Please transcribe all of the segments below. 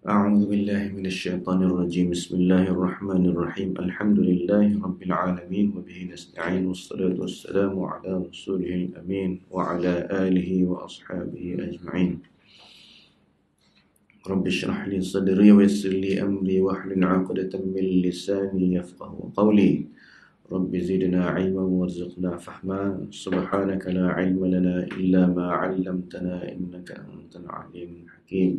أعوذ بالله من الشيطان الرجيم بسم الله الرحمن الرحيم الحمد لله رب العالمين وبه نستعين والصلاة والسلام على رسوله الأمين وعلى آله وأصحابه أجمعين رب اشرح لي صدري ويسر لي أمري واحلل عقدة من لساني يفقه قولي رب زدنا علما وارزقنا فهما سبحانك لا علم لنا إلا ما علمتنا إنك أنت العليم الحكيم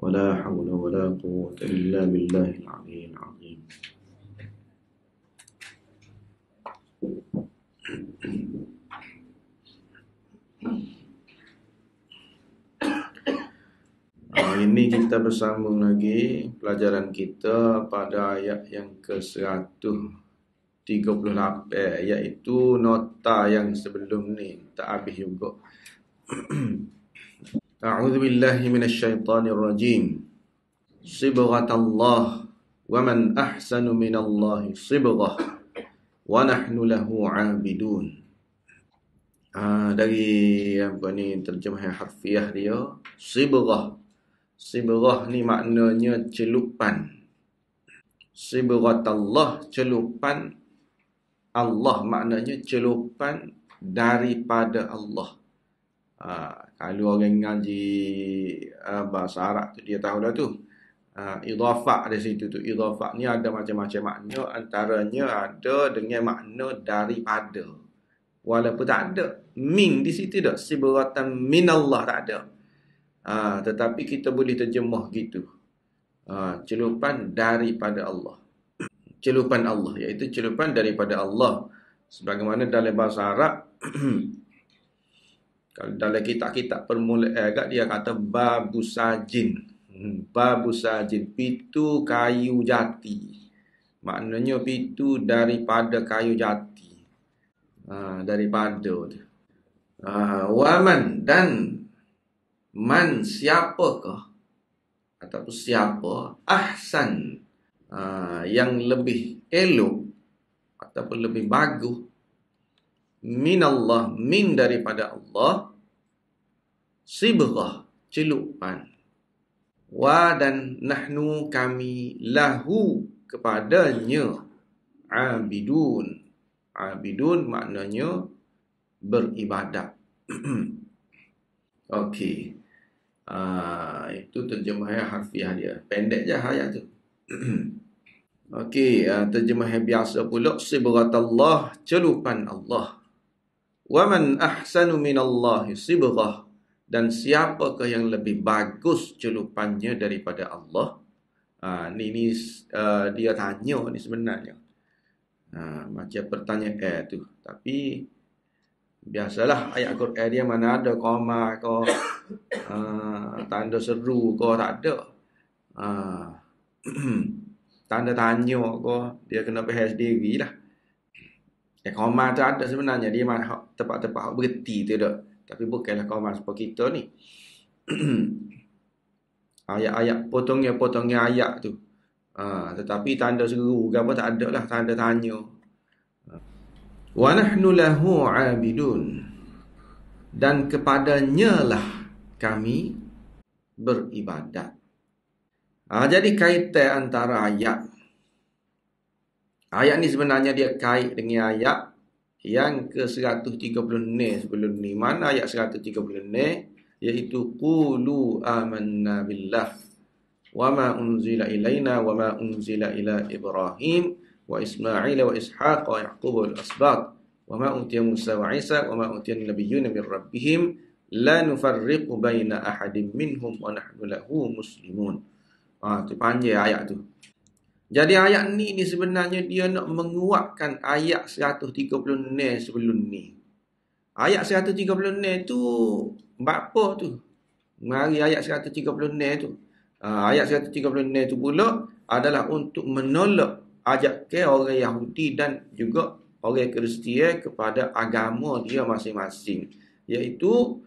ولا حول ولا قوة إلا بالله العلي العظيم Ah, ini kita bersambung lagi pelajaran kita pada ayat yang ke-138 lah, eh, iaitu nota yang sebelum ni tak habis juga. أعوذ بالله من الشيطان الرجيم صبغة الله ومن أحسن من الله صبغة ونحن له عابدون Ah, dari apa ni terjemah yang harfiah dia sibrah sibrah ni maknanya celupan Allah, celupan Allah maknanya celupan daripada Allah uh, kalau orang ngaji uh, ah, bahasa Arab tu dia tahu dah tu uh, ah, idhafah di situ tu idhafah ni ada macam-macam makna antaranya ada dengan makna daripada walaupun tak ada min di situ dah sibratan min Allah tak ada uh, tetapi kita boleh terjemah gitu uh, celupan daripada Allah celupan Allah iaitu celupan daripada Allah sebagaimana dalam bahasa Arab Kalau dalam kitab-kitab eh, agak dia kata babu sajin. Hmm, babu sajin pitu kayu jati. Maknanya pitu daripada kayu jati. Ha, daripada Ha, waman dan man siapakah ataupun siapa ahsan ha, yang lebih elok ataupun lebih bagus min Allah min daripada Allah sibghah celupan wa dan nahnu kami lahu kepadanya abidun abidun maknanya beribadat okey Uh, itu terjemahan harfiah dia. Pendek je ayat tu. Okey, uh, terjemahan biasa pula. Sibratallah, celupan Allah. Wa man ahsanu minallahi sibghah dan siapakah yang lebih bagus celupannya daripada Allah? Ah ha, ni ni uh, dia tanya ni sebenarnya. Ha, macam pertanyaan eh tu. Tapi biasalah ayat Quran dia mana ada koma ke uh, ha, tanda seru ko tak ada. Ha, tanda tanya ko dia kena bahas lah. Dan ya, koma tu ada sebenarnya dia mana tempat-tempat hak berhenti tu dak. Tapi bukannya koma sebab kita ni. ayat-ayat potongnya-potongnya ayat tu. Ha, tetapi tanda seru ke tak ada lah tanda tanya. Wa nahnu lahu abidun. Dan kepadanya lah kami beribadat. Ha, jadi kaitan antara ayat Ayat ni sebenarnya dia kait dengan ayat yang ke-130 ni sebelum ni. Mana ayat 130 ni? Iaitu Qulu amanna billah wa ma unzila ilayna wa ma unzila ila Ibrahim wa Ismail wa Ishaq wa Yaqub wa Al-Asbaq wa ma utia Musa wa Isa wa ma utia Nabiyyuna min Rabbihim la nufarriqu baina ahadim minhum wa nahnu lahu muslimun. ha, tu panjang ayat tu. Jadi ayat ni ni sebenarnya dia nak menguatkan ayat 136 sebelum ni. Ayat 136 tu bab apa tu? Mari ayat 136 tu. Uh, ayat 136 tu pula adalah untuk menolak ajak ke orang Yahudi dan juga orang Kristian kepada agama dia masing-masing. Iaitu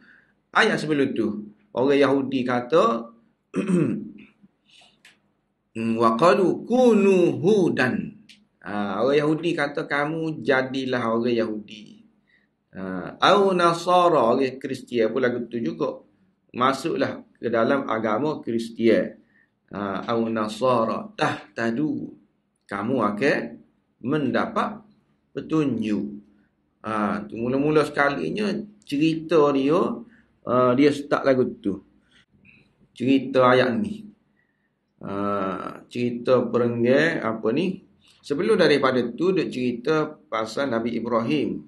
ayat sebelum tu. Orang Yahudi kata Hmm, waqalu kunu hudan ha, orang yahudi kata kamu jadilah orang yahudi ha, au nasara orang kristian pula lagu tu juga masuklah ke dalam agama kristian ha, au nasara tahtadu kamu akan mendapat petunjuk ha, tu mula-mula sekalinya cerita dia uh, dia start lagu tu cerita ayat ni Ah, cerita perenggai apa ni sebelum daripada tu dia cerita pasal Nabi Ibrahim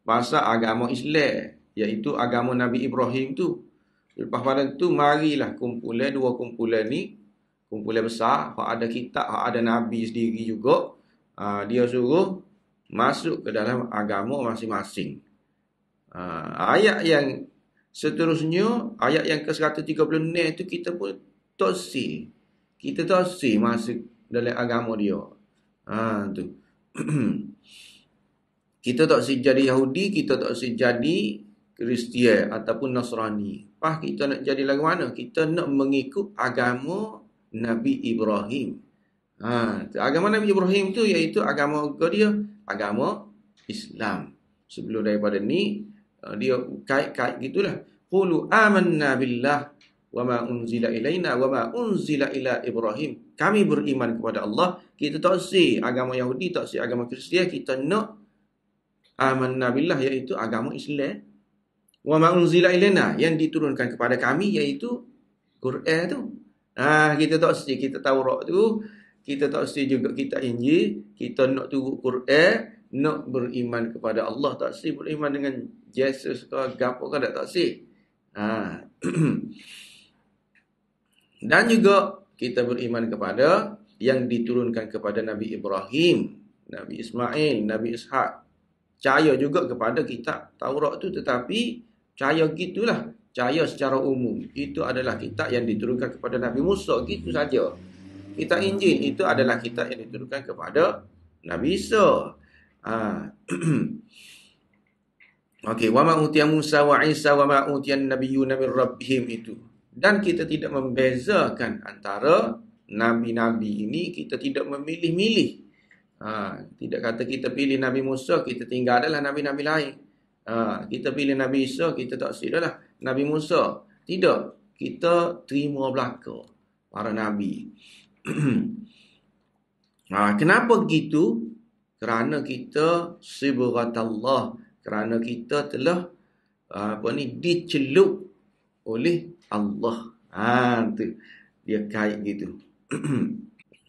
pasal agama Islam iaitu agama Nabi Ibrahim tu lepas pada tu marilah kumpulan dua kumpulan ni kumpulan besar hak ada kitab hak ada nabi sendiri juga ha, dia suruh masuk ke dalam agama masing-masing ha, ayat yang seterusnya ayat yang ke-136 tu kita pun tosi. Kita tosi masuk dalam agama dia. Ha tu. kita tak si jadi Yahudi, kita tak si jadi Kristian ataupun Nasrani. Pah kita nak jadi lagu mana? Kita nak mengikut agama Nabi Ibrahim. Ha, tu. agama Nabi Ibrahim tu iaitu agama dia, agama Islam. Sebelum daripada ni uh, dia kait-kait gitulah. Qulu amanna billah wa ma unzila ilaina wa ma unzila ila Ibrahim. Kami beriman kepada Allah, kita tak si agama Yahudi, tak si agama Kristian, kita nak aman billah iaitu agama Islam. Wa ma unzila ilaina yang diturunkan kepada kami iaitu Quran tu. Ah kita tak si kita Taurat tu, kita tak si juga kita Injil, kita nak tu Quran, nak beriman kepada Allah tak si beriman dengan Yesus ke gapo ke tak si. Ah ha. dan juga kita beriman kepada yang diturunkan kepada Nabi Ibrahim, Nabi Ismail, Nabi Ishak. Caya juga kepada kitab Taurat tu tetapi caya gitulah, caya secara umum. Itu adalah kitab yang diturunkan kepada Nabi Musa gitu saja. Kitab Injil itu adalah kitab yang diturunkan kepada Nabi Isa. Ha. Okey, wa ma utiya Musa wa Isa wa ma utiya nabiyyu nabir rabbihim itu dan kita tidak membezakan antara nabi-nabi ini kita tidak memilih-milih ha, tidak kata kita pilih Nabi Musa kita tinggal adalah nabi-nabi lain ha, kita pilih Nabi Isa kita tak sedahlah Nabi Musa tidak kita terima belaka para nabi ha, kenapa begitu kerana kita Allah. kerana kita telah ha, apa ni dicelup oleh Allah. Ha tu. Dia kait gitu.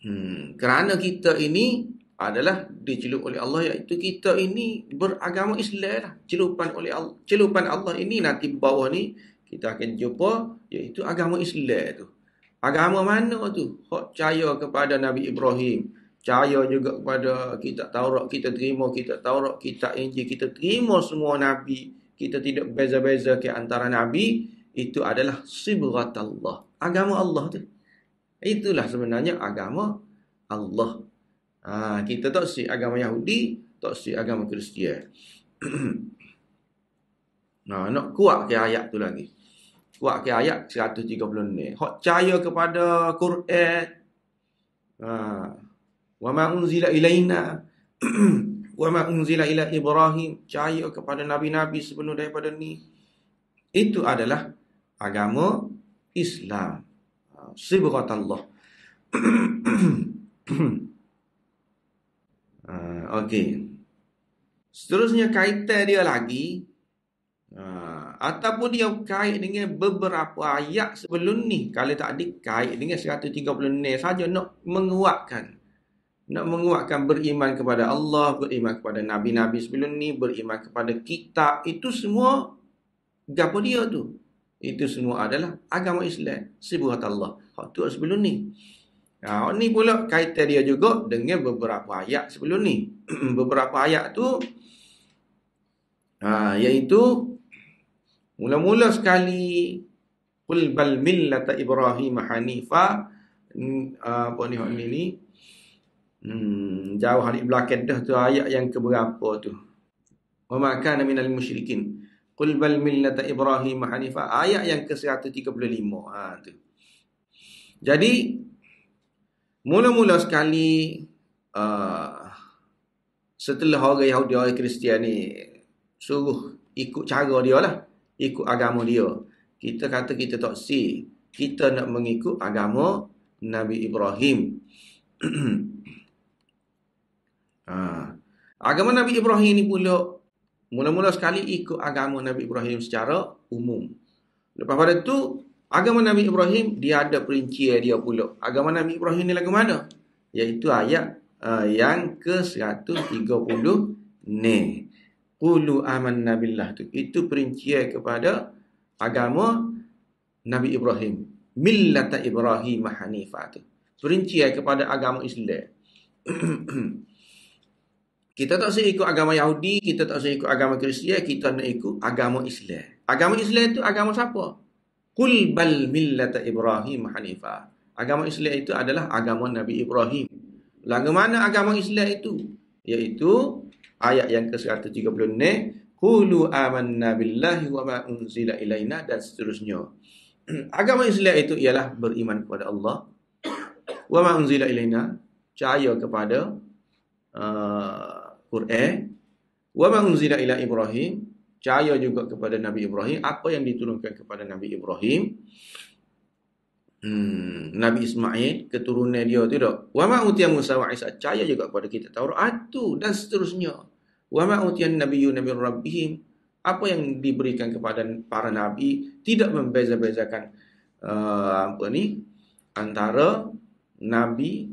hmm, kerana kita ini adalah dicelup oleh Allah iaitu kita ini beragama Islam lah. Celupan oleh Allah. Celupan Allah ini nanti bawah ni kita akan jumpa iaitu agama Islam tu. Agama mana tu? Hak percaya kepada Nabi Ibrahim. Percaya juga kepada kita Taurat kita terima, kita Taurat kita Injil kita terima semua nabi. Kita tidak beza-beza ke antara nabi itu adalah sibrat Allah. Agama Allah tu. Itulah sebenarnya agama Allah. Ha, kita tak si agama Yahudi, tak si agama Kristian. nah, ha, nak kuat ke ayat tu lagi. Kuat ke ayat 130 ni. Hak percaya kepada Quran. Ha. Wa ma unzila ilaina wa ma unzila ila Ibrahim, percaya kepada nabi-nabi sebelum daripada ni. Itu adalah agama Islam. Ha, Sibrat Allah. uh, ha, okay. Seterusnya kaitan dia lagi. Uh, ataupun dia kait dengan beberapa ayat sebelum ni. Kalau tak dikait dengan 130 ni saja nak menguatkan. Nak menguatkan beriman kepada Allah, beriman kepada Nabi-Nabi sebelum ni, beriman kepada kitab. Itu semua gapo dia tu. Itu semua adalah agama Islam. Sibuat Allah. Hak tu sebelum ni. Ha, ni pula kaitan dia juga dengan beberapa ayat sebelum ni. beberapa ayat tu ha, iaitu mula-mula sekali qul bal millata ibrahim hanifa hmm, apa ni hak ni ni hmm, jauh hari belakang dah tu ayat yang keberapa tu wa ma kana minal musyrikin Qul bal millata Ibrahim hanifa ayat yang ke-135. Ha tu. Jadi mula-mula sekali uh, setelah orang Yahudi orang Kristian ni suruh ikut cara dia lah ikut agama dia kita kata kita tak si kita nak mengikut agama Nabi Ibrahim ha. agama Nabi Ibrahim ni pula Mula-mula sekali ikut agama Nabi Ibrahim secara umum. Lepas pada tu, agama Nabi Ibrahim, dia ada perincian dia pula. Agama Nabi Ibrahim ni lagu mana? Iaitu ayat uh, yang ke-130 ni. Qulu aman nabilah tu. Itu perincian kepada agama Nabi Ibrahim. Millata Ibrahim hanifah tu. Perincian kepada agama Islam. Kita tak usah ikut agama Yahudi, kita tak usah ikut agama Kristian, kita nak ikut agama Islam. Agama Islam itu agama siapa? Kul bal millata Ibrahim Hanifa. Agama Islam itu adalah agama Nabi Ibrahim. Lagu mana agama Islam itu? Iaitu ayat yang ke-136. Kulu amanna billahi wa ma unzila ilayna dan seterusnya. agama Islam itu ialah beriman kepada Allah. wa ma unzila ilayna. Cahaya kepada uh, Quran wa ma unzila ila Ibrahim cahaya juga kepada Nabi Ibrahim apa yang diturunkan kepada Nabi Ibrahim hmm, Nabi Ismail keturunan dia tu dak wa ma utiya Musa wa Isa cahaya juga kepada kita Taurat atu dan seterusnya wa ma utiya Nabi Nabi Rabbihim apa yang diberikan kepada para nabi tidak membeza-bezakan uh, apa ni antara nabi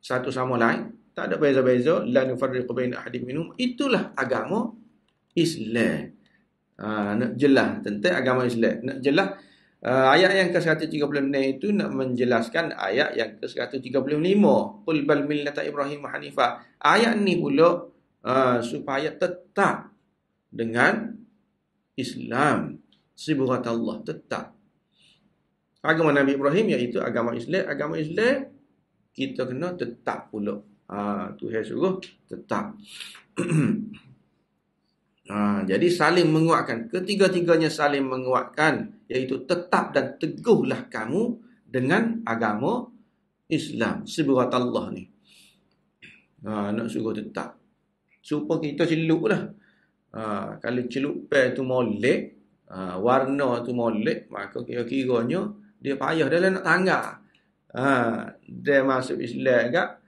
satu sama lain tak ada beza-beza. La nufarriqu baina ahadin minhum. Itulah agama Islam. Ha, nak jelas tentang agama Islam. Nak jelas uh, ha, ayat yang ke-136 itu nak menjelaskan ayat yang ke-135. Qul bal millata Ibrahim hanifa. Ayat ni pula uh, supaya tetap dengan Islam. Sibukat Allah tetap. Agama Nabi Ibrahim iaitu agama Islam. Agama Islam kita kena tetap pula ha, Tuhan suruh tetap ha, jadi saling menguatkan ketiga-tiganya saling menguatkan iaitu tetap dan teguhlah kamu dengan agama Islam sebuah Allah ni ha, nak suruh tetap supaya kita celuk lah ha, kalau celuk pair tu molek ha, warna tu molek maka kira-kiranya dia payah dia lah nak tanggal ha, dia masuk Islam agak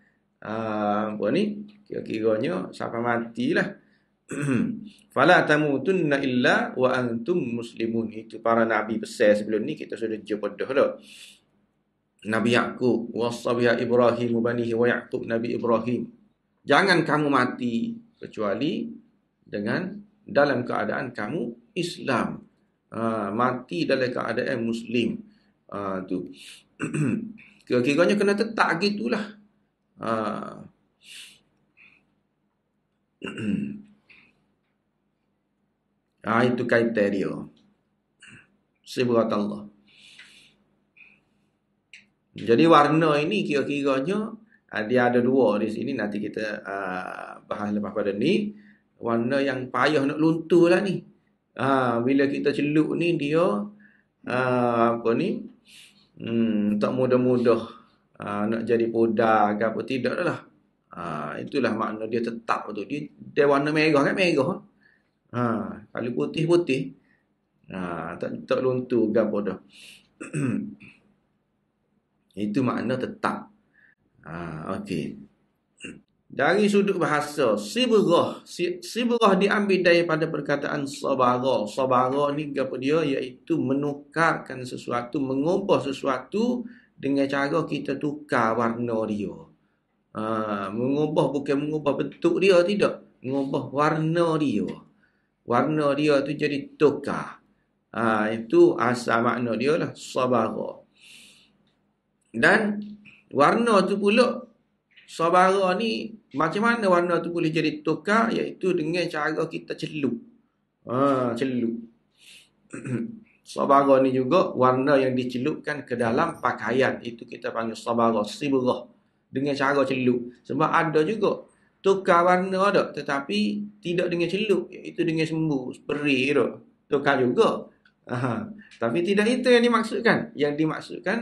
Ah, apa ni kira-kiranya siapa matilah fala tamutunna illa wa antum muslimun itu para nabi besar sebelum ni kita sudah jumpa dah dah Nabi aku, wasabiya Ibrahim banihi wa Yaqub Nabi Ibrahim jangan kamu mati kecuali dengan dalam keadaan kamu Islam uh, mati dalam keadaan muslim uh, tu kira-kiranya kena tetap gitulah Ah, 啊，啊，itu kriteria sebuah Allah. Jadi warna ini kira-kiranya ah, dia ada dua di sini nanti kita uh, bahas lepas pada ni warna yang payah nak luntur lah ni. Ha, bila kita celup ni dia uh, apa ni hmm, tak mudah-mudah uh, nak jadi poda, ke apa tidak lah. Uh, itulah makna dia tetap tu. Dia, dia warna merah kan merah. Ha, kalau putih-putih. Ha, tak, tak luntur ke apa dah. Itu makna tetap. Ha, Okey. Dari sudut bahasa, sibrah. Sibrah diambil daripada perkataan sabarah. Sabarah ni apa dia? Iaitu menukarkan sesuatu, mengubah sesuatu dengan cara kita tukar warna dia. Ha, mengubah bukan mengubah bentuk dia tidak, mengubah warna dia. Warna dia tu jadi tukar. Ha, itu asal makna dia lah sabara. Dan warna tu pula sabara ni macam mana warna tu boleh jadi tukar iaitu dengan cara kita celup. Ha, celup. Sabarah ni juga warna yang dicelupkan ke dalam pakaian. Itu kita panggil sabarah, sibrah. Dengan cara celup. Sebab ada juga. Tukar warna ada tetapi tidak dengan celup. Itu dengan sembuh seperti itu Tukar juga. Aha. Tapi tidak itu yang dimaksudkan. Yang dimaksudkan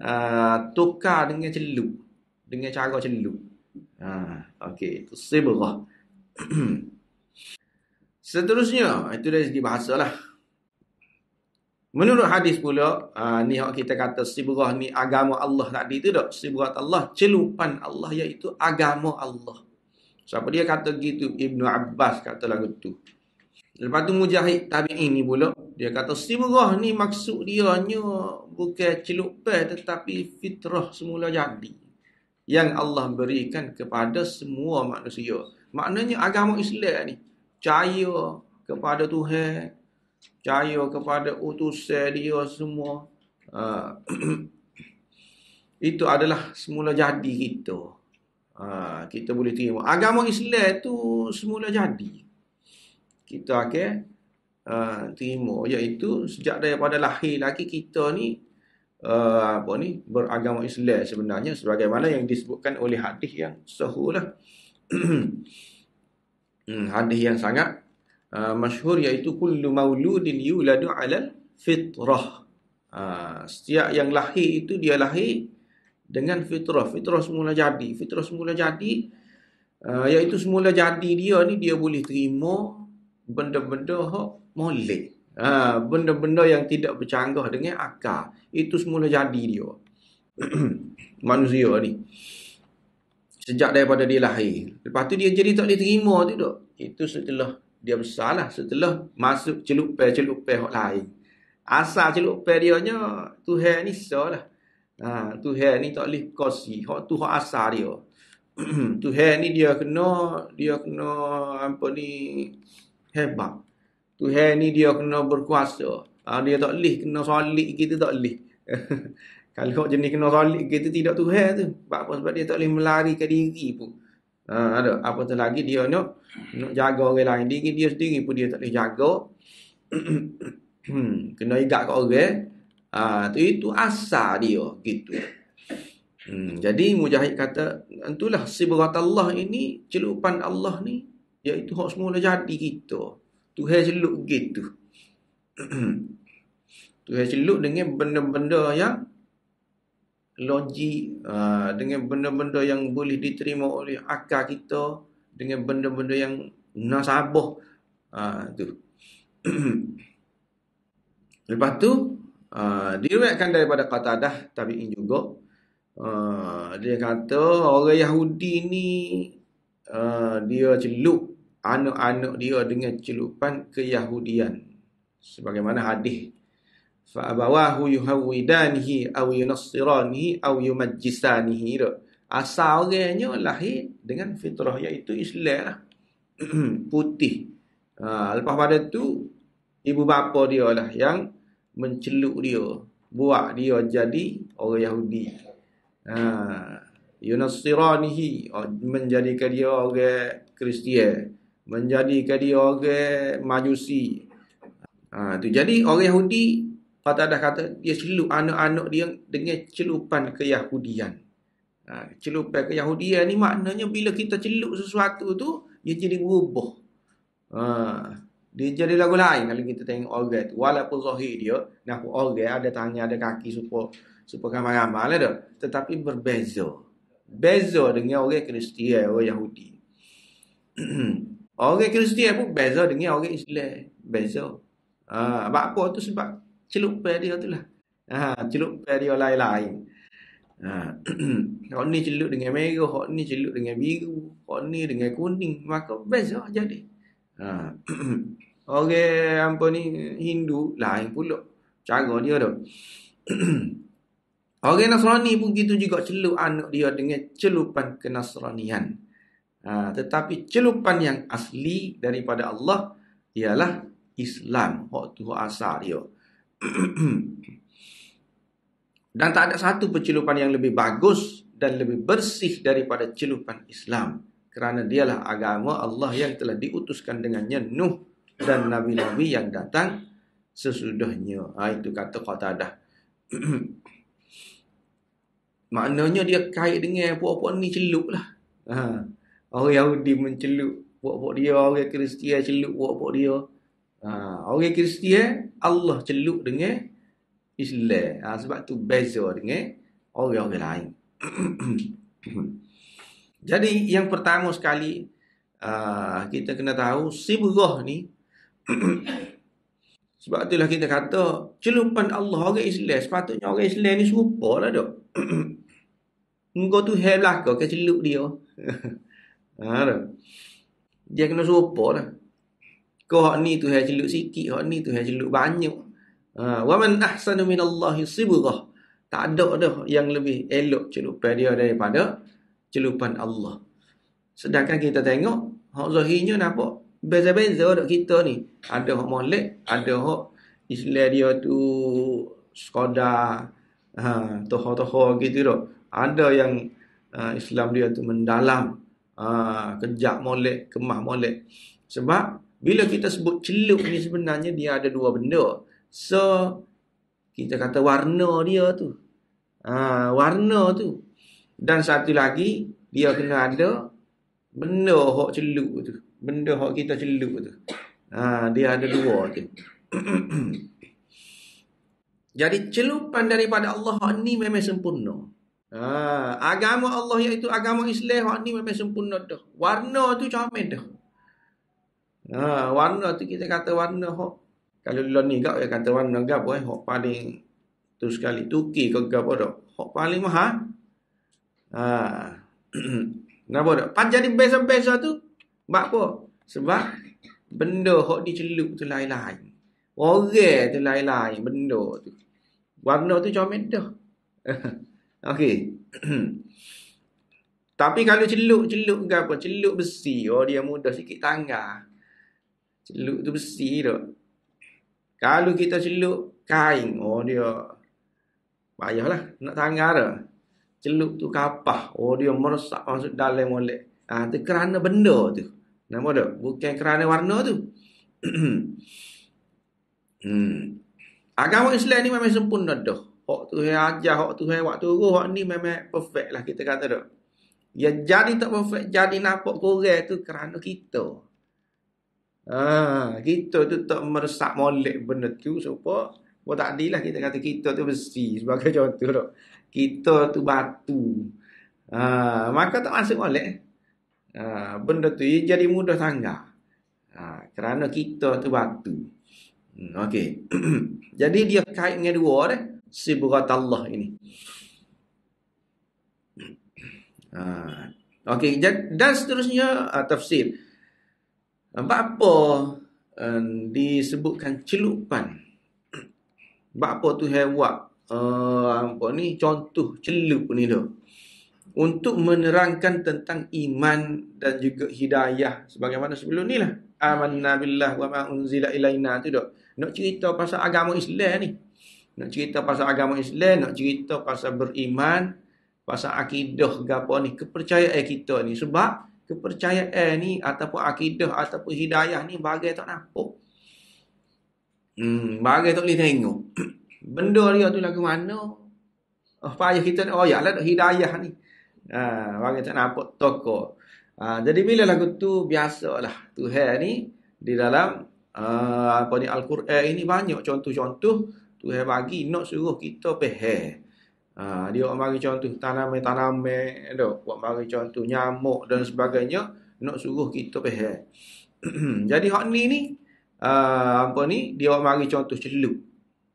uh, tukar dengan celup. Dengan cara celup. Ha. Okey, itu sibrah. Seterusnya, itu dah segi Menurut hadis pula, aa, ha, ni hak kita kata sibrah ni agama Allah tadi tu dak? Sibrah Allah, celupan Allah iaitu agama Allah. Siapa dia kata gitu? Ibnu Abbas kata lagu tu. Lepas tu Mujahid tabi'in ini pula, dia kata sibrah ni maksud dia hanya bukan celupan tetapi fitrah semula jadi. Yang Allah berikan kepada semua manusia. Maknanya agama Islam ni, cahaya kepada Tuhan, percaya kepada utusan dia semua. Ah, itu adalah semula jadi kita. Ah, kita boleh terima. Agama Islam itu semula jadi. Kita akan okay, ah, terima. Iaitu sejak daripada lahir lagi kita ni Uh, apa ni beragama Islam sebenarnya sebagaimana yang disebutkan oleh hadis yang sahulah hmm, hadis yang sangat Ah, masyhur iaitu kullu mauludin yuladu 'ala fitrah. Uh, setiap yang lahir itu dia lahir dengan fitrah. Fitrah semula jadi. Fitrah semula jadi uh, iaitu semula jadi dia ni dia boleh terima benda-benda hak molek. Ha, benda-benda yang tidak bercanggah dengan akal itu semula jadi dia manusia ni sejak daripada dia lahir lepas tu dia jadi tak boleh terima tu dok itu setelah dia besarlah setelah masuk celup pe celup pe hok lain asal celup pe dia nya tuhan ni salah ha tuhan ni tak leh kosi hok tu hok asal dia tuhan ni dia kena dia kena apa ni hebat tuhan ni dia kena berkuasa ha, dia tak leh kena solid kita tak leh kalau jenis kena solid kita tidak tuhan tu sebab apa sebab dia tak boleh melarikan diri pun Ha, ada. Apa tu lagi dia nak, nak jaga orang lain. Diri dia sendiri pun dia tak boleh jaga. Kena igat kat orang. Eh. Ha, tu, itu asal dia. Gitu. Hmm, jadi Mujahid kata, itulah sibarat Allah ini, celupan Allah ni, iaitu hak semula jadi kita. Tuhan celup gitu. Tuhan celup dengan benda-benda yang logik ha, dengan benda-benda yang boleh diterima oleh akal kita dengan benda-benda yang nasabah uh, tu. Lepas tu uh, diriwayatkan daripada Qatadah tabi'in juga uh, dia kata orang Yahudi ni dia celup anak-anak dia dengan celupan keyahudian sebagaimana hadis fa abawahu yuhawidanihi aw yunassiranihi aw yumajjisanihi tu asal orangnya lahir dengan fitrah iaitu Islam lah. putih ha, lepas pada tu ibu bapa dia lah yang menceluk dia buat dia jadi orang Yahudi ha, yunassiranihi oh, menjadikan dia orang Kristian menjadikan dia orang Majusi ha, tu jadi orang Yahudi Fatadah kata dia celup anak-anak dia dengan celupan keyahudian. Ha, celupan ke Yahudian ni maknanya bila kita celup sesuatu tu, dia jadi rubuh. Ha, dia jadi lagu lain kalau kita tengok orang tu. Walaupun zahir dia, nak orang ada tangan, ada kaki supaya supaya ramai-ramai lah tu. Tetapi berbeza. Beza dengan orang Kristian, orang Yahudi. orang Kristian pun beza dengan orang Islam. Beza. Ha, apa tu sebab celup pair dia tu lah. Ha, celup pair dia lain-lain. Ha, hak ni celup dengan merah, hak ni celup dengan biru, hak ni dengan kuning. Maka best lah jadi. Ha. Orang okay, apa ni Hindu lain pula. Cara dia tu. Orang okay, Nasrani pun gitu juga celup anak dia dengan celupan kenasranian. Ha, tetapi celupan yang asli daripada Allah ialah Islam. Hak tu asal dia. Dan tak ada satu pencelupan yang lebih bagus dan lebih bersih daripada celupan Islam. Kerana dialah agama Allah yang telah diutuskan dengannya Nuh dan Nabi-Nabi yang datang sesudahnya. Ha, itu kata Qatadah. Maknanya dia kait dengan puak-puak ni celup lah. Ha. Orang Yahudi mencelup puak-puak dia, orang Kristian celup puak-puak dia. Ha, orang Kristian Allah celuk dengan Islam. Ha, sebab tu beza dengan orang-orang lain. Jadi yang pertama sekali uh, kita kena tahu sibrah ni sebab itulah kita kata celupan Allah orang Islam sepatutnya orang Islam ni serupa lah dok. Muka tu hair belakang ke kan, celup dia. ha, dah. Dia kena serupa lah. Kau hak ni tu yang celuk sikit, hak ni tu yang celuk banyak. Ha, wa man ahsanu minallahi sibghah. Tak ada dah yang lebih elok celupan dia daripada celupan Allah. Sedangkan kita tengok hak zahirnya nampak beza-beza dak kita ni. Ada hak molek, ada hak Islam dia tu skoda ha toho-toho gitu dak. Ada yang uh, Islam dia tu mendalam. Ha, kejap molek, kemah molek. Sebab bila kita sebut celup ni sebenarnya dia ada dua benda. So kita kata warna dia tu. Ha, warna tu. Dan satu lagi dia kena ada benda hok celup tu. Benda hok kita celup tu. Ha, dia ada dua tu. Jadi celupan daripada Allah hok ni memang sempurna. Ha, agama Allah iaitu agama Islam hok ni memang sempurna dah. Warna tu comel dah. Ha, hmm. warna tu kita kata warna hok. Kalau lo ni gap, ya kata warna gap eh. Hok paling tu sekali. Tuki ke gap apa dok? Hok paling mahal. Ha. Kenapa bodoh pat jadi beza-beza tu. Sebab apa? Sebab benda hok diceluk tu lain-lain. Orang tu lain-lain benda tu. Warna tu comel dah. Okey. Tapi kalau celuk-celuk ke apa? Celuk besi. Oh dia mudah sikit tangga. Celuk tu besi tu. Kalau kita celuk kain, oh dia payahlah nak tanggar dah. Celup tu kapah, oh dia merosak masuk dalam molek. Ah tu kerana benda tu. Nama tak? Bukan kerana warna tu. hmm. Agama Islam ni memang sempurna dah. Hak tu yang ajar, hak tu yang waktu tu, hak ni memang perfect lah kita kata tak. Ya jadi tak perfect, jadi nampak korek tu kerana kita. Ha, kita tu tak meresak molek benda tu siapa? Buat tak adilah kita kata kita tu besi sebagai contoh tu. Kita tu batu. Ha, maka tak masuk molek. Ha, benda tu jadi mudah tangga. Ha, kerana kita tu batu. Hmm, Okey. jadi dia kait dengan dua dah. Sibrat Allah ini. Ha, Okey, dan seterusnya uh, tafsir. Bak apa um, disebutkan celupan? Bak apa tu hewak? Uh, eh, apa ni contoh celup ni tu? Untuk menerangkan tentang iman dan juga hidayah sebagaimana sebelum ni lah. Amanna billah wa ma unzila ilaina tu dok. Nak cerita pasal agama Islam ni. Nak cerita pasal agama Islam, nak cerita pasal beriman, pasal akidah gapo ni, kepercayaan kita ni sebab kepercayaan ni ataupun akidah ataupun hidayah ni bagai tak nampak. Hmm, bagai tak boleh tengok. Benda dia tu lagu mana? Oh, payah kita ni. Oh, ya lah hidayah ni. Ha, bagai tak nampak toko. Ha, jadi bila lagu tu biasalah Tuhan ni di dalam uh, apa ni Al-Quran ini banyak contoh-contoh Tuhan bagi nak suruh kita pehe. Ha, dia buat mari contoh tanaman-tanaman tu, buat mari contoh nyamuk dan sebagainya nak suruh kita pehel. Jadi hak ni ni uh, apa ni dia buat mari contoh celuk.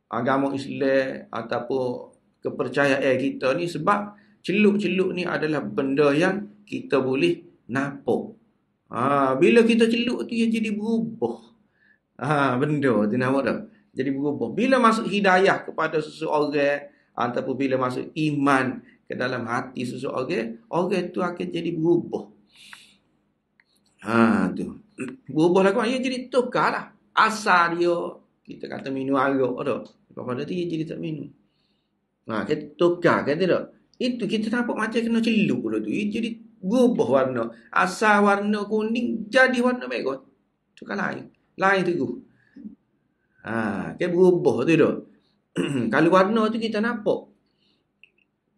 Agama Islam ataupun kepercayaan kita ni sebab celuk-celuk ni adalah benda yang kita boleh nampak. Ha, bila kita celuk tu ia jadi berubah. Ha, benda tu nama tu. Jadi berubah. Bila masuk hidayah kepada seseorang Antara bila masuk iman ke dalam hati susu orang okay, itu akan jadi berubah. Ha tu. Berubah lah kawan. jadi tukar lah. Asal dia. Kita kata minum arok oh, tu. apa pada tu jadi tak minum. Ha, kita tukar kata tak? Itu kita nampak macam kena celup pula tu. Ia jadi berubah warna. Asal warna kuning jadi warna merah. Tukar lain. Lain tu. Ha, dia berubah tu tu. kalau warna tu kita nampak.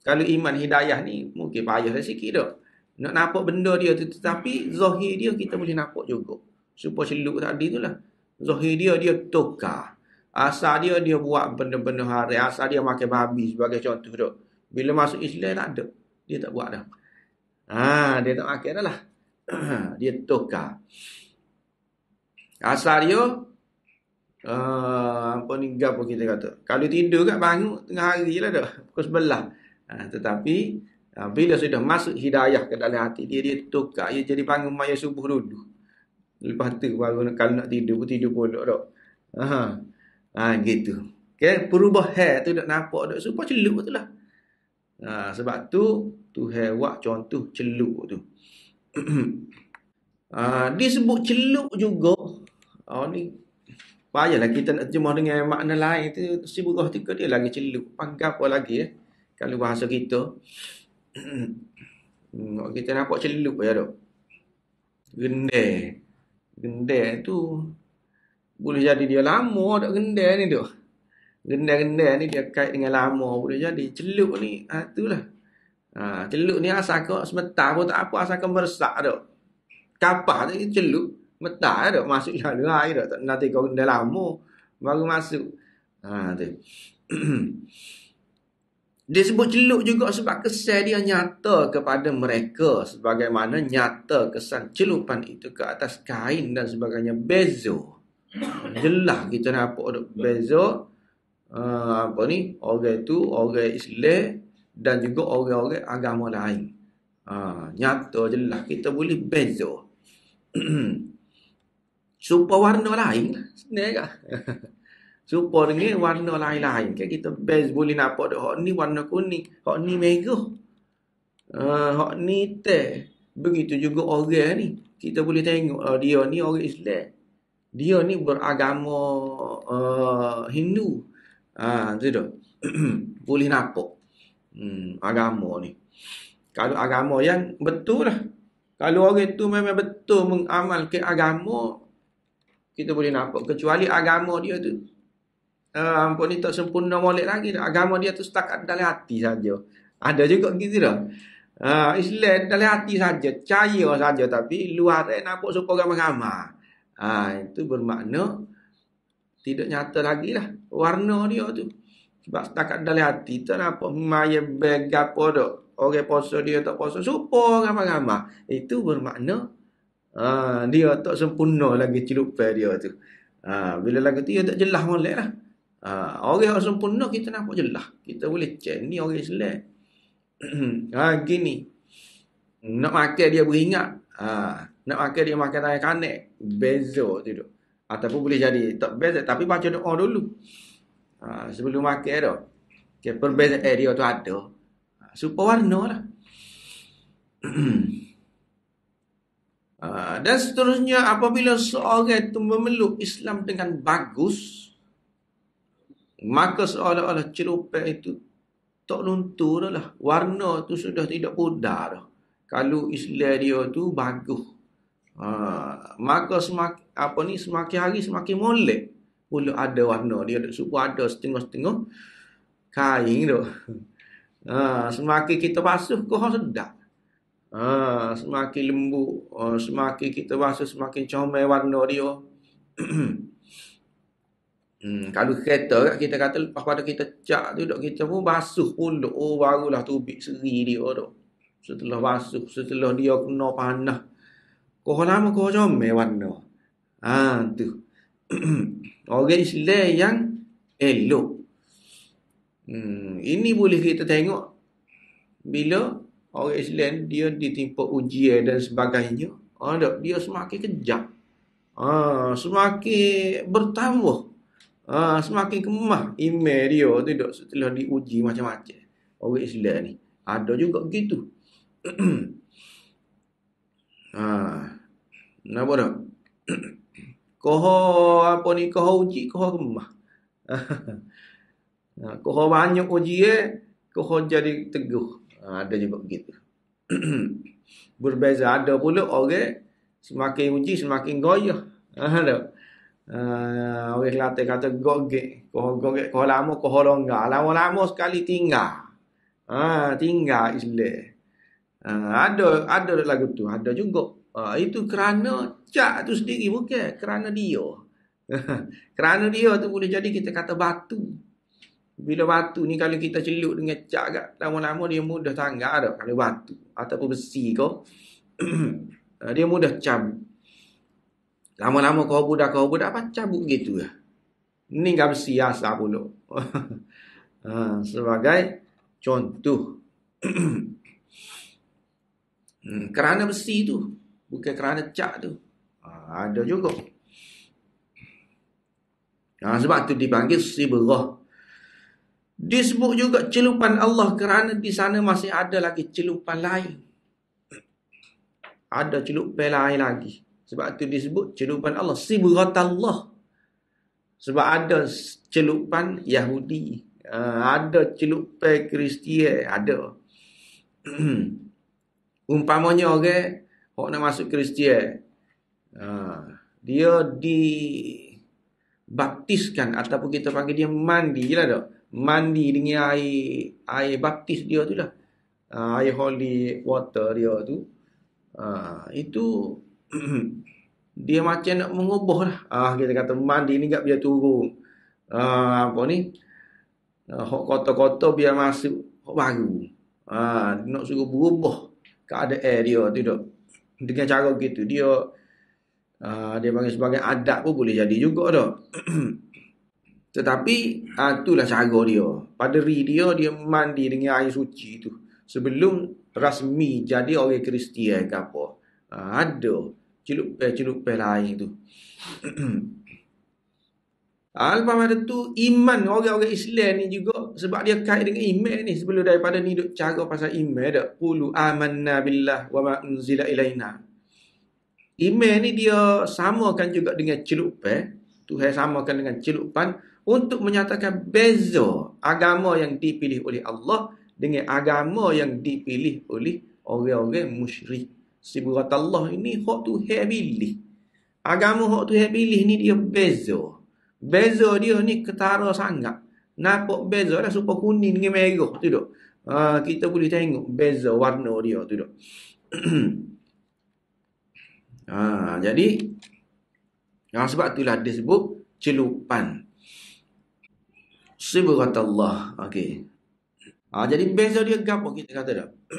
Kalau iman hidayah ni mungkin payah dah sikit dah. Nak nampak benda dia tu tetapi zahir dia kita boleh nampak juga. Supaya seluk tadi tu lah. Zahir dia dia tukar. Asal dia dia buat benda-benda hari. Asal dia makan babi sebagai contoh tu. Bila masuk Islam tak ada. Dia tak buat dah. Ha, dia tak makan dah lah. dia tukar. Asal dia uh, apa ni gapo kita kata. Kalau tidur kat bangun tengah hari lah dah, pukul sebelah. Uh, tetapi uh, bila sudah masuk hidayah ke dalam hati dia, dia tukar, dia jadi bangun maya subuh dulu. Lepas tu baru nak, kalau nak tidur pun tidur pun dok. Ha. Ha gitu. Okey, perubahan tu dak nampak dak super celup tu lah. Ha, sebab tu tu hewak contoh celuk tu. ha, disebut celuk juga. Oh ni payahlah kita nak terjemah dengan makna lain itu si buruh tu dia lagi celuk panggap apa lagi eh kalau bahasa kita hmm, kita nampak celuk ya dok gendeh gendeh tu boleh jadi dia lama dok gendeh ni tu, gendeh-gendeh ni dia kait dengan lama boleh jadi celuk ni ah ha, itulah ah ha, celuk ni asal kau sementara pun tak apa asal kau meresak dok kapal ni celuk Metak ada eh, masuk yang lain dah. Nanti kau dah lama baru masuk. Ha tu. dia sebut celuk juga sebab kesan dia nyata kepada mereka sebagaimana nyata kesan celupan itu ke atas kain dan sebagainya bezo. Jelah kita nampak ada bezo uh, apa ni orang itu orang Islam dan juga orang-orang agama lain. Ha, nyata jelah kita boleh bezo. Serupa warna lain lah. Senang kan? Serupa dengan warna lain-lain. Kan kita best boleh nampak dia. Hak ni warna kuning. Hak ni mega. Uh, eh, hak ni teh. Begitu juga orang ni. Kita boleh tengok uh, dia ni orang Islam. Dia ni beragama uh, Hindu. Ha, uh, boleh nampak. Hmm, agama ni. Kalau agama yang betul lah. Kalau orang tu memang betul mengamalkan agama, kita boleh nampak kecuali agama dia tu uh, ampun ni tak sempurna molek lagi agama dia tu setakat dalam hati saja ada juga gitu lah uh, Islam dalam hati saja cahaya saja tapi luar eh, nampak suka agama-agama ha, ah, itu bermakna tidak nyata lagi lah warna dia tu sebab setakat dalam hati tu nampak maya bag apa orang poso dia tak poso suka agama-agama itu bermakna Ha, dia tak sempurna lagi celupai dia tu. Ha, bila lagu tu, dia tak jelah boleh lah. Ha, orang yang sempurna, kita nampak jelah? Kita boleh cek. Ni orang Islam. ha, gini. Nak makan dia beringat. Ha, nak makan dia makan tayar kanek. Beza tu tu. Ataupun boleh jadi tak beza. Tapi baca doa dulu. Ha, sebelum makan tu. Okay, perbezaan dia tu ada. Ha, Super warna lah. Ah, dan seterusnya apabila seorang itu memeluk Islam dengan bagus maka seolah-olah cerupai itu tak luntur lah. Warna tu sudah tidak pudar. Kalau Islam dia tu bagus. Ah, maka semak, apa ni semakin hari semakin molek. Pula ada warna. Dia ada suku ada setengah-setengah. Kain tu. Ah, semakin kita basuh kau sedap ha, semakin lembut, uh, semakin kita rasa semakin comel warna dia. hmm, kalau kereta kita kata lepas pada kita cak tu dok kita pun basuh pun dok oh barulah tubik seri dia dok. Setelah basuh, setelah dia kena panah. Kau lama kau comel warna. Ha tu. Orang Islam yang elok. Hmm, ini boleh kita tengok bila orang Islam dia ditimpa ujian dan sebagainya ada ah, dia semakin kejam ah, semakin bertambah ah, semakin kemah iman dia tu setelah diuji macam-macam orang Islam ni ada juga gitu ha nak apa dah koho apa ni koho uji koho kemah koho banyak uji eh koho jadi teguh Ha, ada juga begitu. Berbeza ada pula orang okay? semakin uji semakin goyah. Ha, ada. Uh, orang Kelantan kata gogek, gogek, kau lama kau longga lama-lama sekali tinggal. Ha, tinggal isle Ha, ada ada lagu tu, ada juga. Ha, itu kerana cak tu sendiri bukan, kerana dia. kerana dia tu boleh jadi kita kata batu. Bila batu ni kalau kita celup dengan cak agak lama-lama dia mudah tanggak dah kalau batu ataupun besi ke. Ah, dia mudah cabut. Lama-lama kau budak kau budak apa cabut gitu lah. Ni enggak besi asal pula. ha, ah, sebagai contoh. Hmm, kerana besi tu. Bukan kerana cak tu. Ah, ada juga. Ha, sebab tu dipanggil si berah. Disebut juga celupan Allah kerana di sana masih ada lagi celupan lain. Ada celupan lain lagi. Sebab itu disebut celupan Allah. Sibrat Allah. Sebab ada celupan Yahudi. Ah, ada celupan Kristian. Ada. Umpamanya orang okay, orang nak masuk Kristian. Ah, dia dibaptiskan ataupun kita panggil dia mandi lah dok mandi dengan air air baptis dia tu lah. Uh, air holy water dia tu. Uh, itu dia macam nak mengubah lah. Uh, kita kata mandi ni tak biar turun. Uh, apa ni? Uh, hok kotor-kotor biar masuk hok baru. Ah, uh, nak suruh berubah keadaan dia tu dok. Dengan cara gitu dia uh, dia panggil sebagai adat pun boleh jadi juga dok. Tetapi uh, itulah cara dia. Pada ri dia, dia mandi dengan air suci itu Sebelum rasmi jadi orang Kristian ke apa. Uh, ada celup-celup eh, lain tu. Alpa ah, pada tu iman orang-orang Islam ni juga sebab dia kait dengan iman ni sebelum daripada ni duk cara pasal iman dak qulu amanna billah wa ma unzila ilaina. Iman ni dia samakan juga dengan celupan. Tuhan samakan dengan celupan untuk menyatakan beza agama yang dipilih oleh Allah dengan agama yang dipilih oleh orang-orang musyrik. Sibrat Allah ini hak tu pilih. Agama hak tu pilih ni dia beza. Beza dia ni ketara sangat. Nampak beza dah suka kuning dengan merah tu dok Uh, ha, kita boleh tengok beza warna dia tu duk. ha, jadi ya, sebab itulah disebut celupan. Sibukatullah. Okey. Ha, jadi beza dia gapo kita kata dak?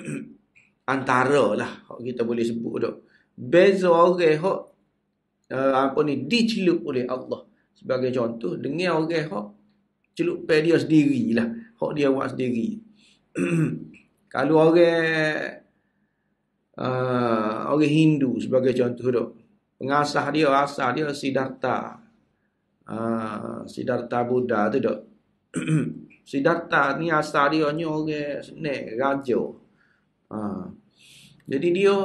Antara lah kita boleh sebut dak. Beza orang okay, hok uh, apa ni diceluk oleh Allah. Sebagai contoh Dengar, orang okay, hok celuk pe dia sendirilah. Hok dia buat sendiri. Kalau orang uh, orang Hindu sebagai contoh dak. Pengasah dia asal dia Siddhartha. Uh, ah, Siddhartha Buddha tu dak. Siddhartha ni asal dia ni orang senek raja. Ha. Jadi dia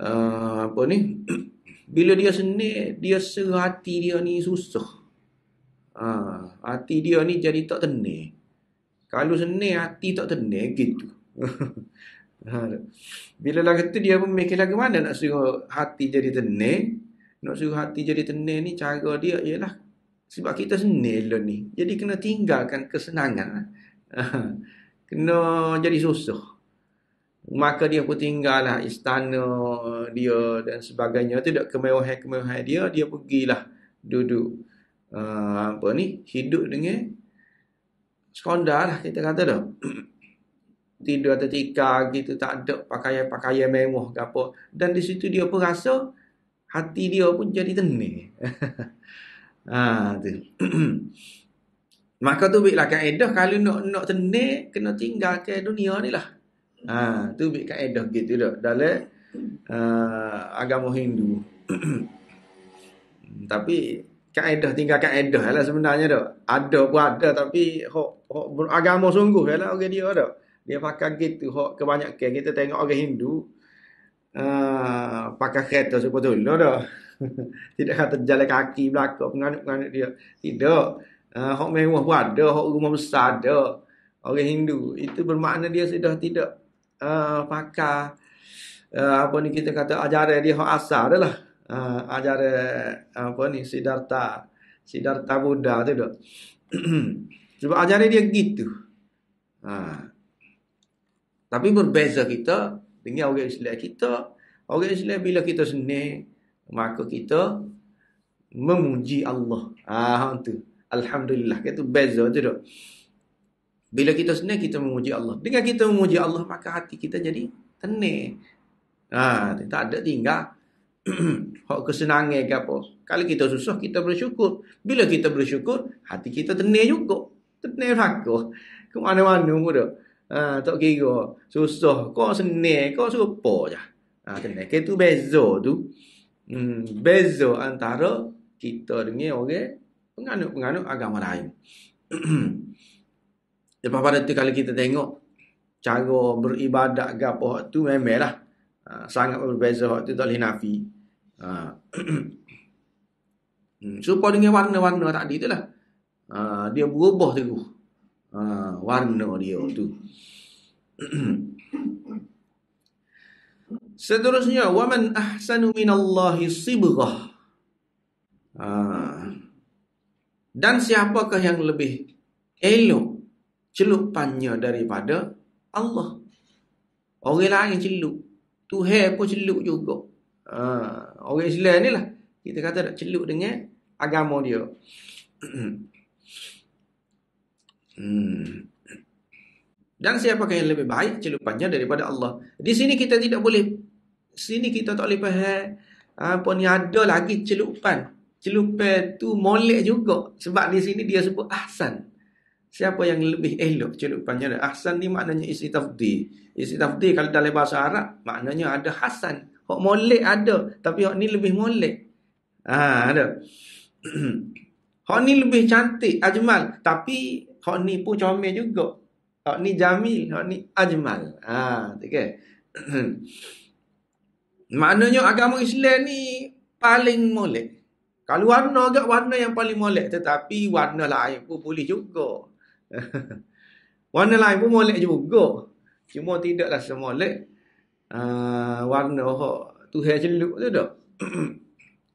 uh, apa ni? Bila dia senek, dia serah hati dia ni susah. Ha. hati dia ni jadi tak tenang. Kalau senek hati tak tenang gitu. Ha. Bila lagi tu dia pun mikir lagi mana nak suruh hati jadi tenang. Nak suruh hati jadi tenang ni cara dia ialah sebab kita senilah ni jadi kena tinggalkan kesenangan kena jadi susah maka dia pun tinggallah istana dia dan sebagainya tidak kemewahan-kemewahan dia dia pergilah duduk uh, apa ni hidup dengan sekondar lah kita kata dah tidur atau tikar gitu tak ada pakaian-pakaian mewah ke apa dan di situ dia pun rasa hati dia pun jadi tenang Ha tu. Maka tu bila lah kaedah kalau nak nak tenik kena tinggal ke dunia ni lah. Ha tu bik kaedah gitu dok dalam uh, agama Hindu. tapi kaedah tinggal kaedah lah sebenarnya dok. Ada pun ada tapi hok hok agama sungguh lah orang okay, dia dok. Dia pakai gitu hok kebanyakan kita tengok orang Hindu uh, pakai kereta sebab tu dok. tidak kata jalan kaki belakang menganut-menganut dia. Tidak. Uh, ah, hak mewah pun ada, hak rumah besar ada. Orang Hindu. Itu bermakna dia sudah tidak uh, pakar. Uh, apa ni kita kata ajaran dia hak asal adalah. Uh, ajaran apa ni Siddhartha. Siddhartha Buddha tu dok. Sebab ajaran dia gitu. Ha. Tapi berbeza kita dengan orang Islam kita. Orang Islam bila kita senang, maka kita memuji Allah. Ah ha, tu. Alhamdulillah. Itu beza tu dok. Bila kita senang kita memuji Allah. Dengan kita memuji Allah maka hati kita jadi tenang. Ha, tak ada tinggal hak kesenangan ke apa. Kalau kita susah kita bersyukur. Bila kita bersyukur hati kita tenang juga. Tenang rako. Ke mana-mana pun dok. Ha, tak kira susah kau senang kau serupa je. Ha, tenang. Itu tu. Beza, tu hmm, beza antara kita dengan orang penganut-penganut agama lain. Lepas pada tu kalau kita tengok cara beribadat gapo tu memanglah ha, sangat berbeza waktu tu tak boleh nafi. Ha. hmm, supaya dengan warna-warna tadi tu lah. Ha, dia berubah tu. Ha, warna dia tu. Seterusnya, waman ahsanu minallahi sibghah. Ha. Dan siapakah yang lebih elok celupannya daripada Allah? Orang lain celup. Tuhan pun celup juga. Ha. Orang Islam ni lah. Kita kata nak celup dengan agama dia. hmm. Dan siapa yang lebih baik celupannya daripada Allah. Di sini kita tidak boleh. Di sini kita tak boleh faham. Apa ni ada lagi celupan. Celupan tu molek juga. Sebab di sini dia sebut ahsan. Siapa yang lebih elok celupannya. Ahsan ni maknanya isi tafdi. Isi tafdi kalau dalam bahasa Arab. Maknanya ada hasan. Hak molek ada. Tapi hak ni lebih molek. Ha, ada. hak ni lebih cantik. Ajmal. Tapi hak ni pun comel juga. Hak ni Jamil, hak ni Ajmal. Ha, kan? okey. Maknanya agama Islam ni paling molek. Kalau warna agak warna yang paling molek tetapi warna lain pun boleh juga. warna lain pun molek juga. Cuma tidaklah semolek uh, warna hak Tuhan celuk tu dak.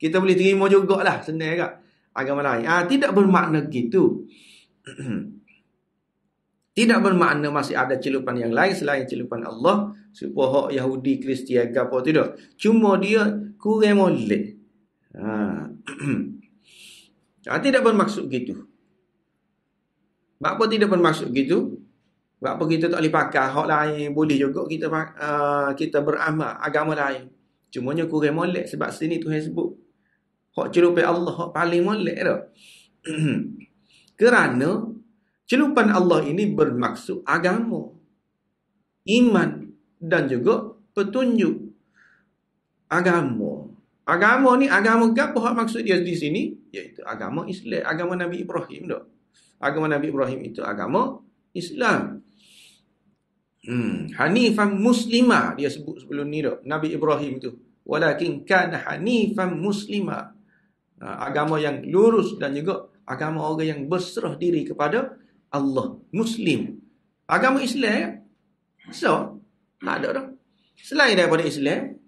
Kita boleh terima jugalah senang agak agama lain. Ah ha, tidak bermakna gitu. Tidak bermakna masih ada celupan yang lain selain celupan Allah. Supaya hak Yahudi, Kristian, apa tidak. Cuma dia kurang molek. Ha. ha tidak bermaksud gitu. Bapak tidak bermaksud gitu. Bapak kita tak boleh pakai hak lain. Boleh juga kita uh, kita beramal agama lain. Cumanya kurang molek sebab sini tu yang sebut. Hak celupan Allah, hak paling molek tu. Kerana Celupan Allah ini bermaksud agama, iman dan juga petunjuk agama. Agama ni agama apa hak maksud dia di sini? Iaitu agama Islam, agama Nabi Ibrahim dok. Agama Nabi Ibrahim itu agama Islam. Hmm, hanifan muslimah dia sebut sebelum ni dok. Nabi Ibrahim itu. Walakin kan hanifan muslimah. Ha, agama yang lurus dan juga agama orang yang berserah diri kepada Allah Muslim Agama Islam eh? So Tak ada dah Selain daripada Islam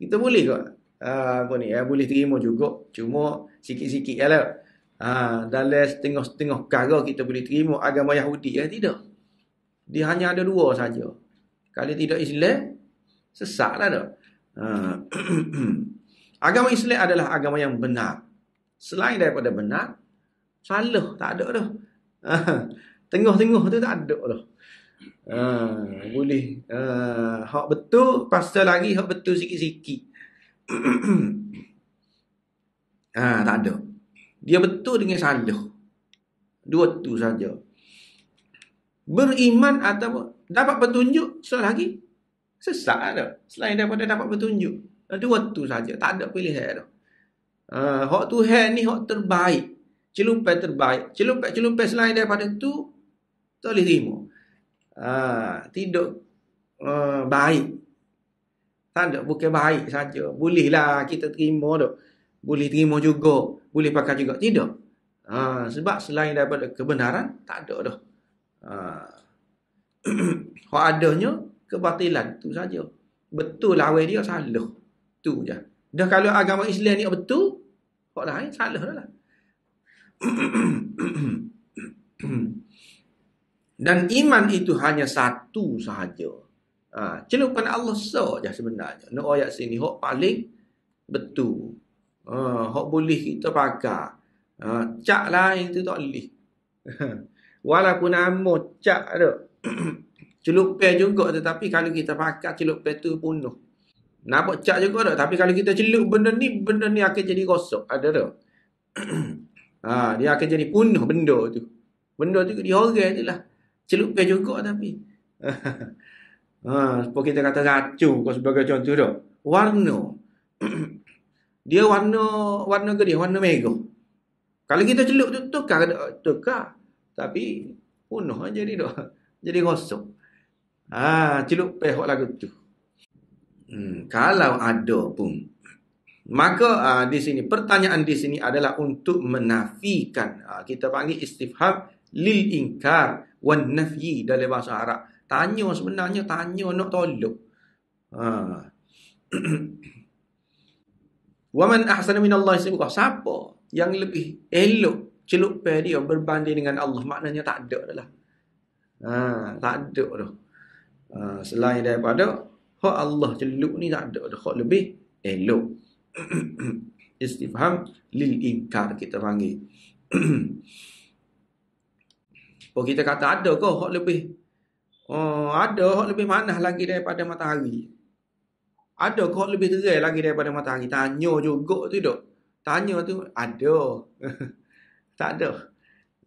Kita boleh kot ah, Apa ni ya, Boleh terima juga Cuma Sikit-sikit je lah ah, Dalam setengah-setengah kara Kita boleh terima agama Yahudi ya Tidak Dia hanya ada dua saja Kalau tidak Islam Sesak lah dah ah, Agama Islam adalah agama yang benar Selain daripada benar Salah tak ada dah Tengah-tengah tu tak ada lah. Ha, boleh. Ha, hak betul, pasal lagi hak betul sikit-sikit. ha, tak ada. Dia betul dengan salah. Dua tu saja. Beriman atau dapat petunjuk, soal lagi. Sesak ada. Lah. Selain daripada dapat petunjuk. Dua tu saja. Tak ada pilihan ada. Lah. Ha, hak tu ni hak terbaik. Celupai terbaik. celupai-celupai selain daripada tu, tak boleh terima. Ha, ah, tidak uh, ah, baik. Tak ada, bukan baik saja. Bolehlah kita terima tu. Boleh terima juga. Boleh pakai juga. Tidak. Ha, sebab selain daripada kebenaran, tak ada dah. Ha. Kalau adanya, kebatilan tu saja. Betul lawan dia salah. Tu je. Dah kalau agama Islam ni betul, kalau lain salah dah lah. Dan iman itu hanya satu sahaja. Ha, celupan Allah saja sebenarnya. Nak no, ayat sini, hok paling betul. Ha, hok boleh kita pakai. Ha, cak lain itu tak boleh. Walaupun nama cak tu. celupan juga tetapi kalau kita pakar celupan tu penuh. Nampak cak juga tak? Tapi kalau kita celup benda ni, benda ni akan jadi gosok. Ada tak? Ha, dia akan jadi punuh benda tu. Benda tu dia dihorang tu lah. Celupkan juga tapi. ha, seperti kita kata racun kau sebagai contoh tu. Warna. dia warna, warna ke dia? Warna merah. Kalau kita celup tu, tukar. Tukar. Tapi punuh jadi tu. Jadi rosak. Ha, celupkan lagu tu. Hmm, kalau ada pun Maka uh, di sini pertanyaan di sini adalah untuk menafikan. Uh, kita panggil istifham lil inkar wan nafyi dalam bahasa Arab. Tanya sebenarnya tanya nak tolong. Ha. Wa man ahsana min Allah sibukah siapa yang lebih elok celup pe dia berbanding dengan Allah maknanya tak ada dah lah. Ha, tak ada dah. Ha, selain daripada hak Allah celup ni tak ada dah hak lebih elok. Eh, istifham lil inkar kita panggil. Kalau oh, kita kata ada ke hak lebih oh ada hak lebih manah lagi daripada matahari. Ada ke hak lebih terai lagi daripada matahari? Tanya juga tu dok. Tanya tu ada. tak ada.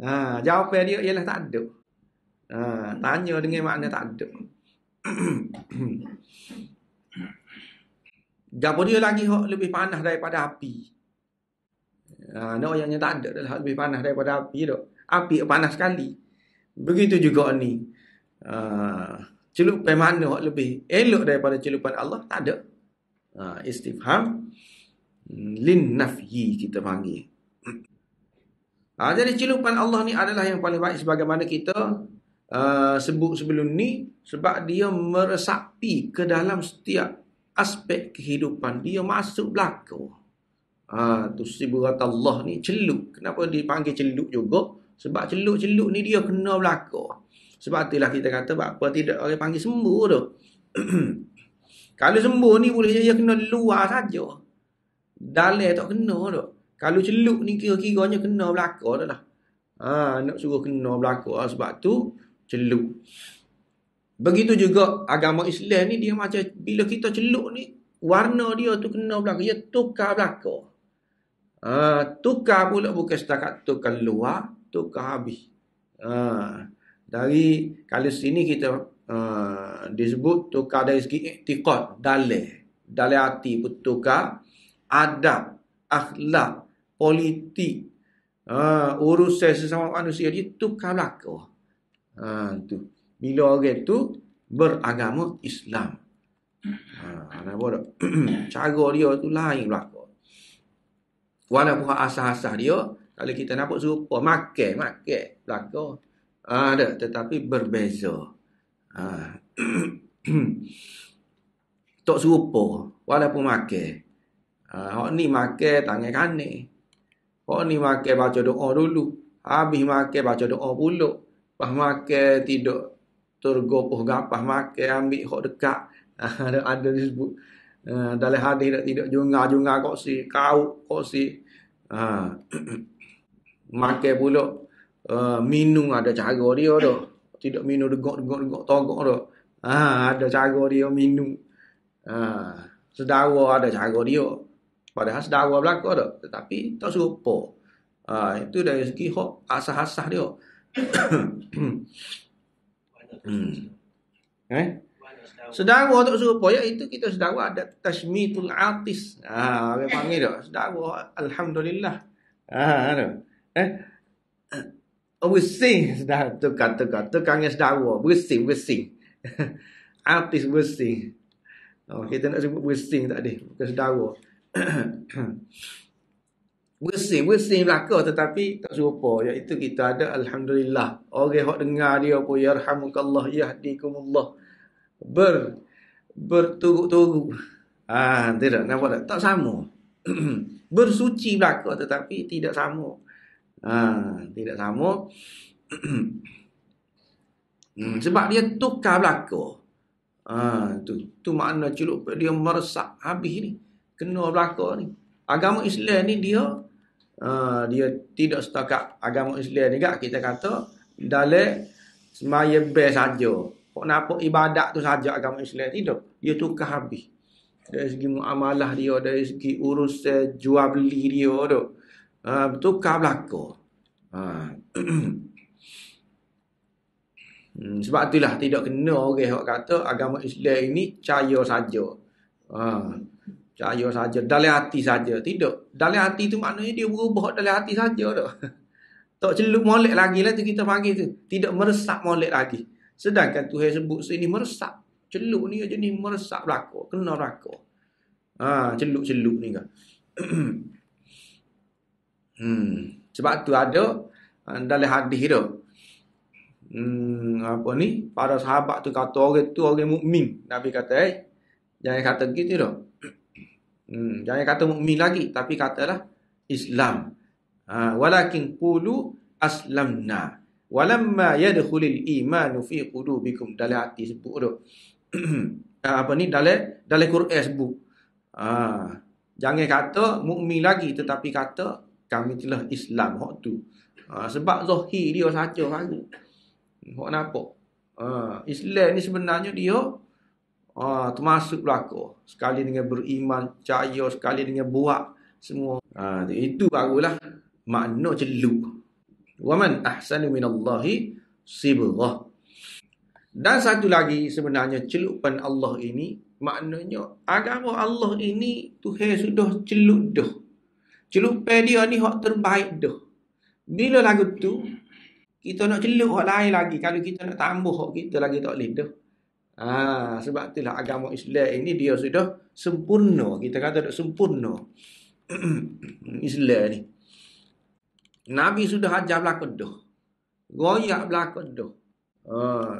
Ha, jawapan dia ialah tak ada. Ha, tanya dengan makna tak ada. Gapo dia lagi hak lebih panas daripada api. Ha, ada orang yang tak ada adalah lebih panas daripada api dok. Api panas sekali. Begitu juga ni. Ha, celupan mana hak lebih elok daripada celupan Allah? Tak ada. Ha, istifham lin nafyi kita panggil. Ha, jadi celupan Allah ni adalah yang paling baik sebagaimana kita uh, sebut sebelum ni sebab dia meresapi ke dalam setiap aspek kehidupan dia masuk berlaku. Ha, tu si Allah ni celuk. Kenapa dipanggil celuk juga? Sebab celuk-celuk ni dia kena berlaku. Sebab itulah kita kata apa tidak orang panggil sembuh tu. Kalau sembuh ni boleh dia kena luar saja. Dalai tak kena tu. Kalau celuk ni kira-kiranya kena berlaku tu lah. Ha, nak suruh kena berlaku sebab tu celuk. Begitu juga agama Islam ni dia macam bila kita celuk ni warna dia tu kena belaka. Dia tukar belaka. Uh, ha, tukar pula bukan setakat tukar luar, tukar habis. Uh, dari kalau sini kita uh, disebut tukar dari segi iktiqat, dalih. Dalih hati pun tukar. Adab, akhlak, politik, uh, urusan sesama manusia dia tukar belaka. Uh, tu bila orang tu beragama Islam. Ha, nak buat Cara dia tu lain belaka. Walaupun asah-asah dia, kalau kita nampak serupa, makan, makan belaka. Ha, ada, tetapi berbeza. Ha. tak serupa, walaupun makan. Ha, hak ni makan tangan kanan. Hak ni makan baca doa dulu. Habis makan baca doa pula. Pas makan tidak turgo puh gapah makan ambil hok dekat ada ada disebut uh, eh, dalam hadis tidak tidak junga junga kok si kau kok si uh, makan pula eh, minum ada cara dia tu tidak minum degok degok degok togok tu ah ada cara dia minum uh, sedawa ada cara dia padahal sedawa belaka tu tetapi tak serupa uh, itu dari segi hok asah-asah dia Hmm. Eh? Sedara tak suruh poya itu kita sedara ada tashmitul atis. Ha, orang panggil dia sedara alhamdulillah. Ha, anu. Eh. Oh, bersih sedara tu kata-kata kangen sedara bersih bersih. Artis bersih. Oh, kita nak sebut bersih tak ada. Bukan sedara. bersih-bersih belaka tetapi tak serupa iaitu kita ada alhamdulillah orang hok dengar dia pun yarhamukallah yahdikumullah ber berturut-turut ah ha, tidak nampak tak tak sama bersuci belaka tetapi tidak sama ah tidak sama hmm, sebab dia tukar belaka ha, tu tu makna celup dia meresap habis ni kena belaka ni agama Islam ni dia uh, dia tidak setakat agama Islam juga kita kata dalam semaya be saja. Kok nampak ibadat tu saja agama Islam tidak. Dia tukar habis. Dari segi muamalah dia, dari segi urus jual beli dia tu. Uh, tukar belaka. Ha. hmm, sebab itulah tidak kena orang okay, kata agama Islam ini caya saja percaya saja dalam hati saja tidak dalam hati tu maknanya dia berubah dalam hati saja tu tak celup molek lagi lah tu kita panggil tu tidak meresap molek lagi sedangkan Tuhan sebut sini meresap celuk ni aja ni meresap belaka kena raka ha celuk-celuk ni kan hmm sebab tu ada eh, dalam hadis tu hmm apa ni para sahabat tu kata orang tu orang mukmin nabi kata eh jangan kata gitu dah Hmm, jangan kata mukmin lagi tapi katalah Islam. Ha walakin qulu aslamna. Walamma yadkhulul iman fi qulubikum dalam hati sebut tu. Ah, apa ni dalam dalam Quran sebut. Ha jangan kata mukmin lagi tetapi kata kami telah Islam hok tu. Ha, sebab zahir dia saja baru. Hok nampak. Ha, Islam ni sebenarnya dia Ah, termasuklah kau. Sekali dengan beriman, cahaya sekali dengan buat semua. Ah, itu barulah makna celuk. Waman, man ahsanu minallahi sibghah. Dan satu lagi sebenarnya celupan Allah ini maknanya agama Allah ini Tuhan sudah celuk dah. Celupan dia ni hak terbaik dah. Bila lagu tu kita nak celuk hak lain lagi kalau kita nak tambah hak kita lagi tak boleh dah. Ha, sebab itulah agama Islam ini dia sudah sempurna. Kita kata dah sempurna. Islam ni. Nabi sudah hajar berlaku dah. Goyak berlaku dah. Ha,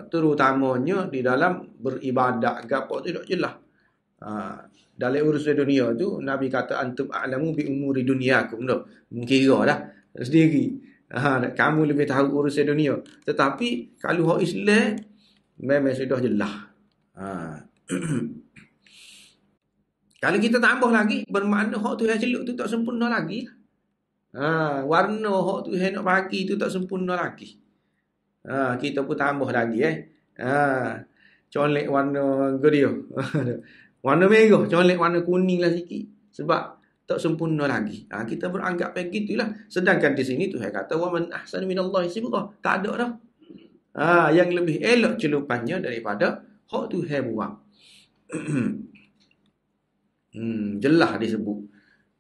terutamanya di dalam beribadat gapo tu dak jelas. Ha, ah, dalam urusan dunia tu Nabi kata antum a'lamu bi umuri dunyakum tu. Mengira lah sendiri. Ha, kamu lebih tahu urusan dunia. Tetapi kalau hak Islam Memang sudah jelah. Ha. Kalau kita tambah lagi, bermakna hak tu yang celuk tu tak sempurna lagi. Lah. Ha. Warna hak tu yang nak bagi tu tak sempurna lagi. Ha. Kita pun tambah lagi eh. Ha. Colek warna gerio. warna merah, colek warna kuning lah sikit. Sebab tak sempurna lagi. Ha, kita beranggap begitulah. Sedangkan di sini tu saya kata wa man ahsan minallahi sibra. Tak ada dah. Ha, yang lebih elok celupannya daripada hak tu hai buang. hmm, jelah disebut.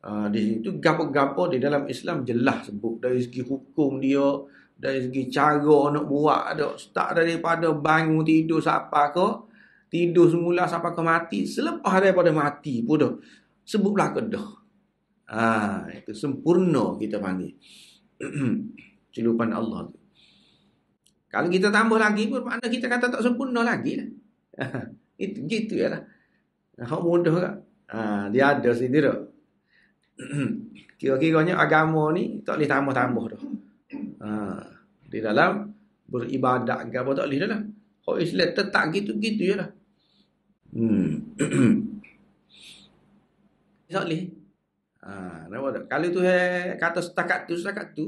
Uh, ha, di situ gapo-gapo di dalam Islam jelas sebut dari segi hukum dia dari segi cara nak buat ada start daripada bangun tidur siapa ke tidur semula siapa ke mati selepas daripada mati pun dah sebutlah ke dah ha, itu sempurna kita panggil celupan Allah tu kalau kita tambah lagi pun makna kita kata tak sempurna lagi lah. itu gitu ya lah. Hak mudah kak. Ha, dia ada sini tu. Kira-kiranya agama ni tak boleh tambah-tambah tu. Ha, di dalam beribadat ke apa tak boleh dah lah. Hak Islam tetap gitu-gitu ya lah. Hmm. tak boleh. Ha, kalau tu he, kata setakat tu, setakat tu,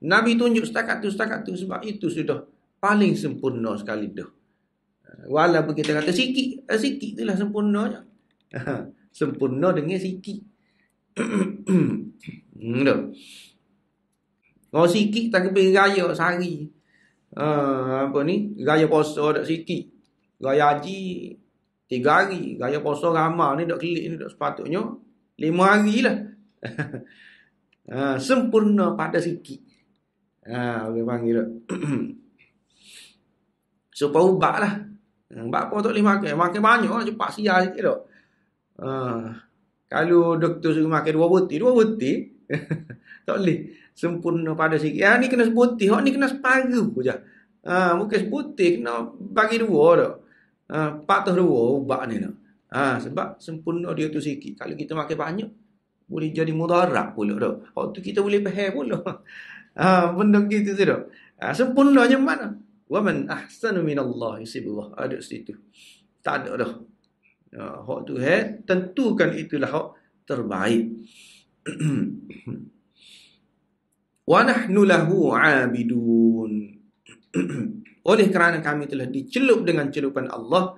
Nabi tunjuk setakat tu, setakat tu sebab itu sudah paling sempurna sekali dah. Walaupun kita kata sikit, eh, sikit itulah sempurnanya. sempurna dengan sikit. Kalau hmm, oh, sikit tak kena pergi raya sehari. Uh, apa ni? Gaya poso tak sikit. Raya haji tiga hari. Raya puasa ramah ni tak kelip ni tak sepatutnya. Lima hari lah. uh, sempurna pada sikit. Ha, orang panggil tu. so, ubat lah. Bak apa tak boleh makan? Makan banyak lah. Cepat siar sikit tu. Ha, kalau doktor suruh makan dua butir, dua butir. tak boleh. Sempurna pada sikit. Ha, ni kena sebutir. Ha, ni kena separuh pun je. Ha, mungkin sebutir kena bagi dua tu. Ha, patuh dua ubat oh, ni tu. Ha, sebab sempurna dia tu sikit. Kalau kita makan banyak, boleh jadi mudarat pula tu. Waktu kita boleh pehe pula. Ah, benda gitu tu dok. Ah, sempurnanya mana? Wa man ahsanu min Allah Ada situ. Tak ada dah. Ha, uh, hak tu eh, tentukan itulah hak terbaik. Wa nahnu lahu 'abidun. Oleh kerana kami telah dicelup dengan celupan Allah,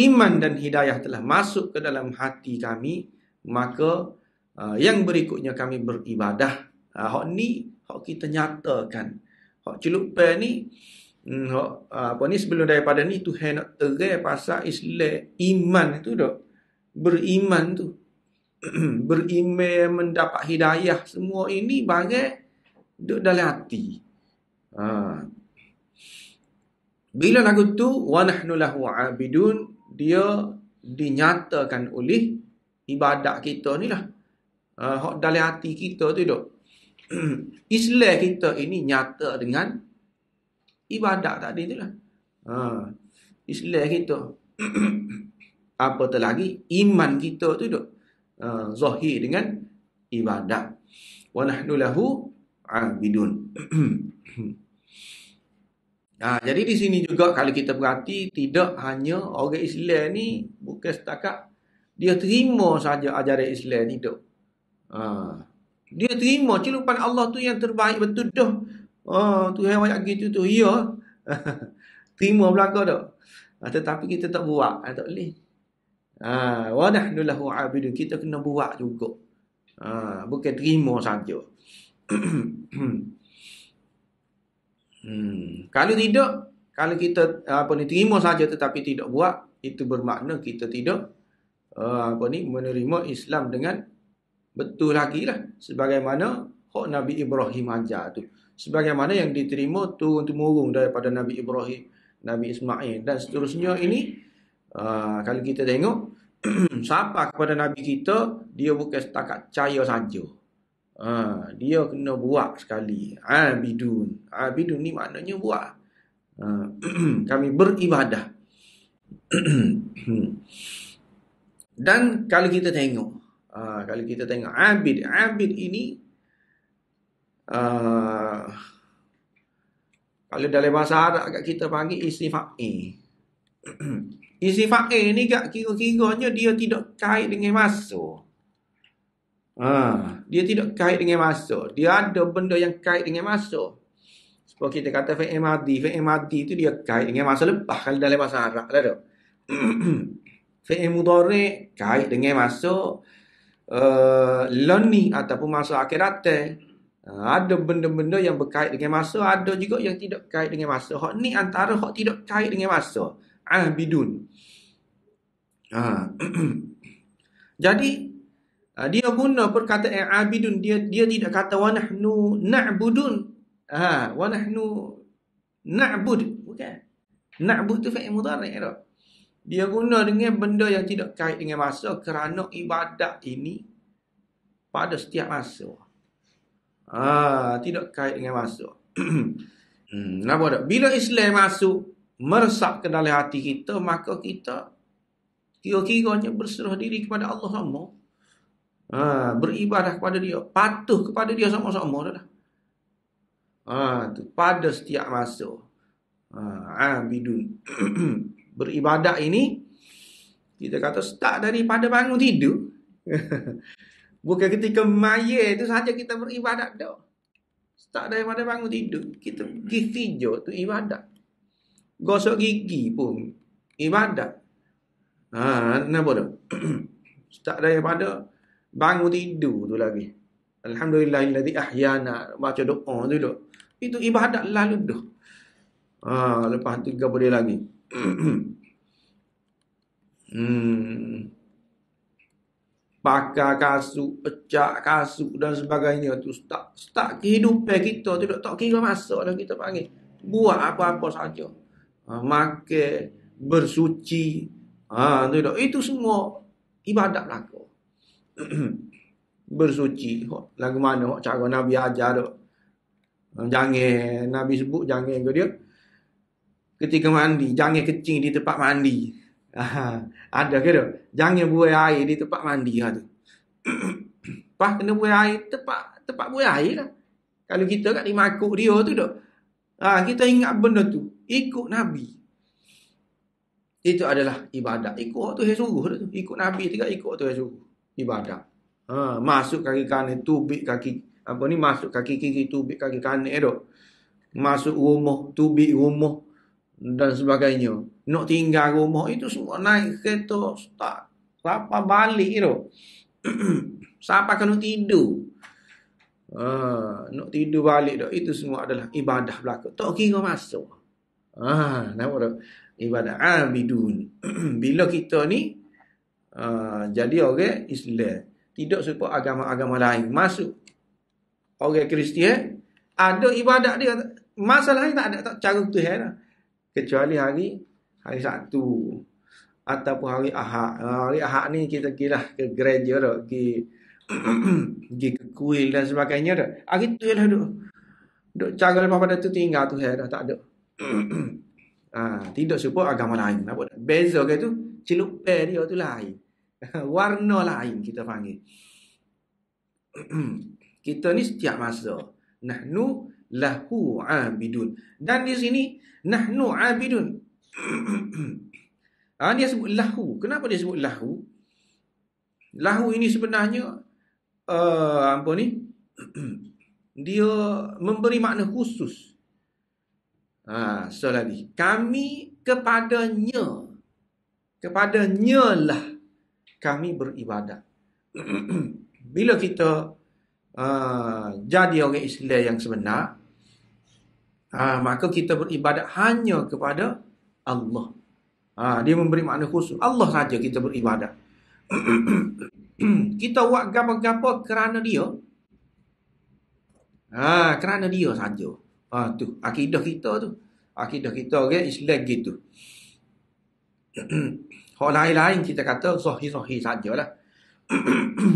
iman dan hidayah telah masuk ke dalam hati kami, maka uh, yang berikutnya kami beribadah. Uh, hak ni hok kita nyatakan hok celup pe ni hok hmm, ah, apa ni sebelum daripada ni Tuhan nak terai pasal Islam iman itu dok beriman tu beriman mendapat hidayah semua ini bagai duduk dalam hati ha. bila lagu tu wa nahnu lahu abidun dia dinyatakan oleh ibadat kita ni lah uh, hak dalam hati kita tu dok. Islam kita ini nyata dengan ibadat tadi tu lah. Ha. Islam kita. Apatah lagi iman kita tu dok. uh, ha, zahir dengan ibadat. Wa nahnu lahu abidun. Ha, jadi di sini juga kalau kita berhati tidak hanya orang Islam ni bukan setakat dia terima saja ajaran Islam tidak. Ha, dia terima celupan Allah tu yang terbaik betul dah. Oh, tu yang banyak gitu tu. Ya. terima belaka tu. Ah, tetapi kita tak buat. Ah, tak boleh. Ha, wa nahnu lahu abidun. Kita kena buat juga. Ha, bukan terima saja. hmm. Kalau tidak, kalau kita apa ni terima saja tetapi tidak buat, itu bermakna kita tidak apa ni menerima Islam dengan betul lagi lah sebagaimana hak Nabi Ibrahim ajar tu sebagaimana yang diterima tu untuk temurun daripada Nabi Ibrahim Nabi Ismail dan seterusnya ini uh, kalau kita tengok siapa kepada Nabi kita dia bukan setakat caya saja uh, dia kena buat sekali abidun abidun ni maknanya buat uh, kami beribadah dan kalau kita tengok Ha, kalau kita tengok abid, abid ini uh, kalau dalam bahasa Arab kat kita panggil isi fa'i. isi fa'i ni gak kira-kiranya dia tidak kait dengan masa. Ha, dia tidak kait dengan masa. Dia ada benda yang kait dengan masa. Sebab kita kata fa'i madi. Fa'i madi tu dia kait dengan masa lepas kalau dalam bahasa Arab lah tu. fa'i mudarik kait dengan masa. Eh, learn ni ataupun masa akhirat teh ada benda-benda yang berkait dengan masa ada juga yang tidak berkait dengan masa hak ni antara hak tidak berkait dengan masa ah bidun ha. jadi eh, dia guna perkataan abidun ah, dia dia tidak kata wa nahnu na'budun ha wa nahnu na'bud bukan na'bud tu fi'il mudhari' Dia guna dengan benda yang tidak kait dengan masa kerana ibadat ini pada setiap masa. Ha, tidak kait dengan masa. Nah, tak? Bila Islam masuk, meresap ke dalam hati kita, maka kita kira-kiranya berserah diri kepada Allah sama. Ha, beribadah kepada dia. Patuh kepada dia sama-sama. Dah. Ha, tu, pada setiap masa. Ha, ha bidun. beribadat ini kita kata start daripada bangun tidur bukan ketika maya itu saja kita beribadat dah start daripada bangun tidur kita pergi tidur tu ibadat gosok gigi pun ibadat ha kenapa tu start daripada bangun tidur tu lagi alhamdulillah alladhi ahyana baca doa dulu itu ibadat lalu dah Ah, lepas tu gapo boleh lagi hmm. Pakar kasut, pecah kasut dan sebagainya tu tak start kehidupan kita tu tak kira masa dah kita panggil Buat apa-apa saja ha, Makan, bersuci ha, tu tak. Itu semua ibadat belaka Bersuci, lagu mana cara Nabi ajar tu Jangan, Nabi sebut jangan ke dia ketika mandi jangan kecing di tempat mandi ha, ada ke tak jangan buai air di tempat mandi ha, tu pas kena buai air tempat tempat buai air lah kalau kita kat lima akuk dia tu dok. ha, kita ingat benda tu ikut Nabi itu adalah ibadat ikut waktu yang suruh tu ikut Nabi tiga ikut waktu yang suruh ibadat ha, masuk kaki kanan tubik kaki apa ni masuk kaki kiri tubik kaki kanan tu eh, masuk rumah tubik rumah dan sebagainya. Nak tinggal rumah itu semua naik kereta tak siapa balik tu. siapa kena tidur? Uh, nak tidur balik dah itu semua adalah ibadah belaka. Tak kira masuk. Ah, nampak tak? Ibadah abidun. Bila kita ni uh, jadi orang okay, Islam, tidak serupa agama-agama lain masuk orang okay, Kristian ada ibadah dia masalahnya tak ada tak cara tu heran. Eh, lah kecuali hari hari Sabtu ataupun hari Ahad. Ha, hari Ahad ni kita kira lah ke gereja dok, pergi pergi ke kuil dan sebagainya dok. Hari tu lah dok. Dok cara lepas pada tu tinggal tu saya dah tak ada. ha, tidak serupa agama lain. Apa dah? Beza ke tu? Celupe dia tu lain. Warna lain kita panggil. kita ni setiap masa. Nah nu lahu abidun dan di sini nahnu abidun ha, dia sebut lahu kenapa dia sebut lahu lahu ini sebenarnya uh, apa ni dia memberi makna khusus ha so lagi kami kepadanya kepadanya lah kami beribadah bila kita uh, jadi orang Islam yang sebenar Ha, maka kita beribadat hanya kepada Allah. Ha, dia memberi makna khusus. Allah saja kita beribadat. kita buat gapa-gapa kerana dia. Ha, kerana dia saja. Ha, tu akidah kita tu. Akidah kita orang okay? Islam gitu. Hal lain-lain kita kata sohi sahih sajalah.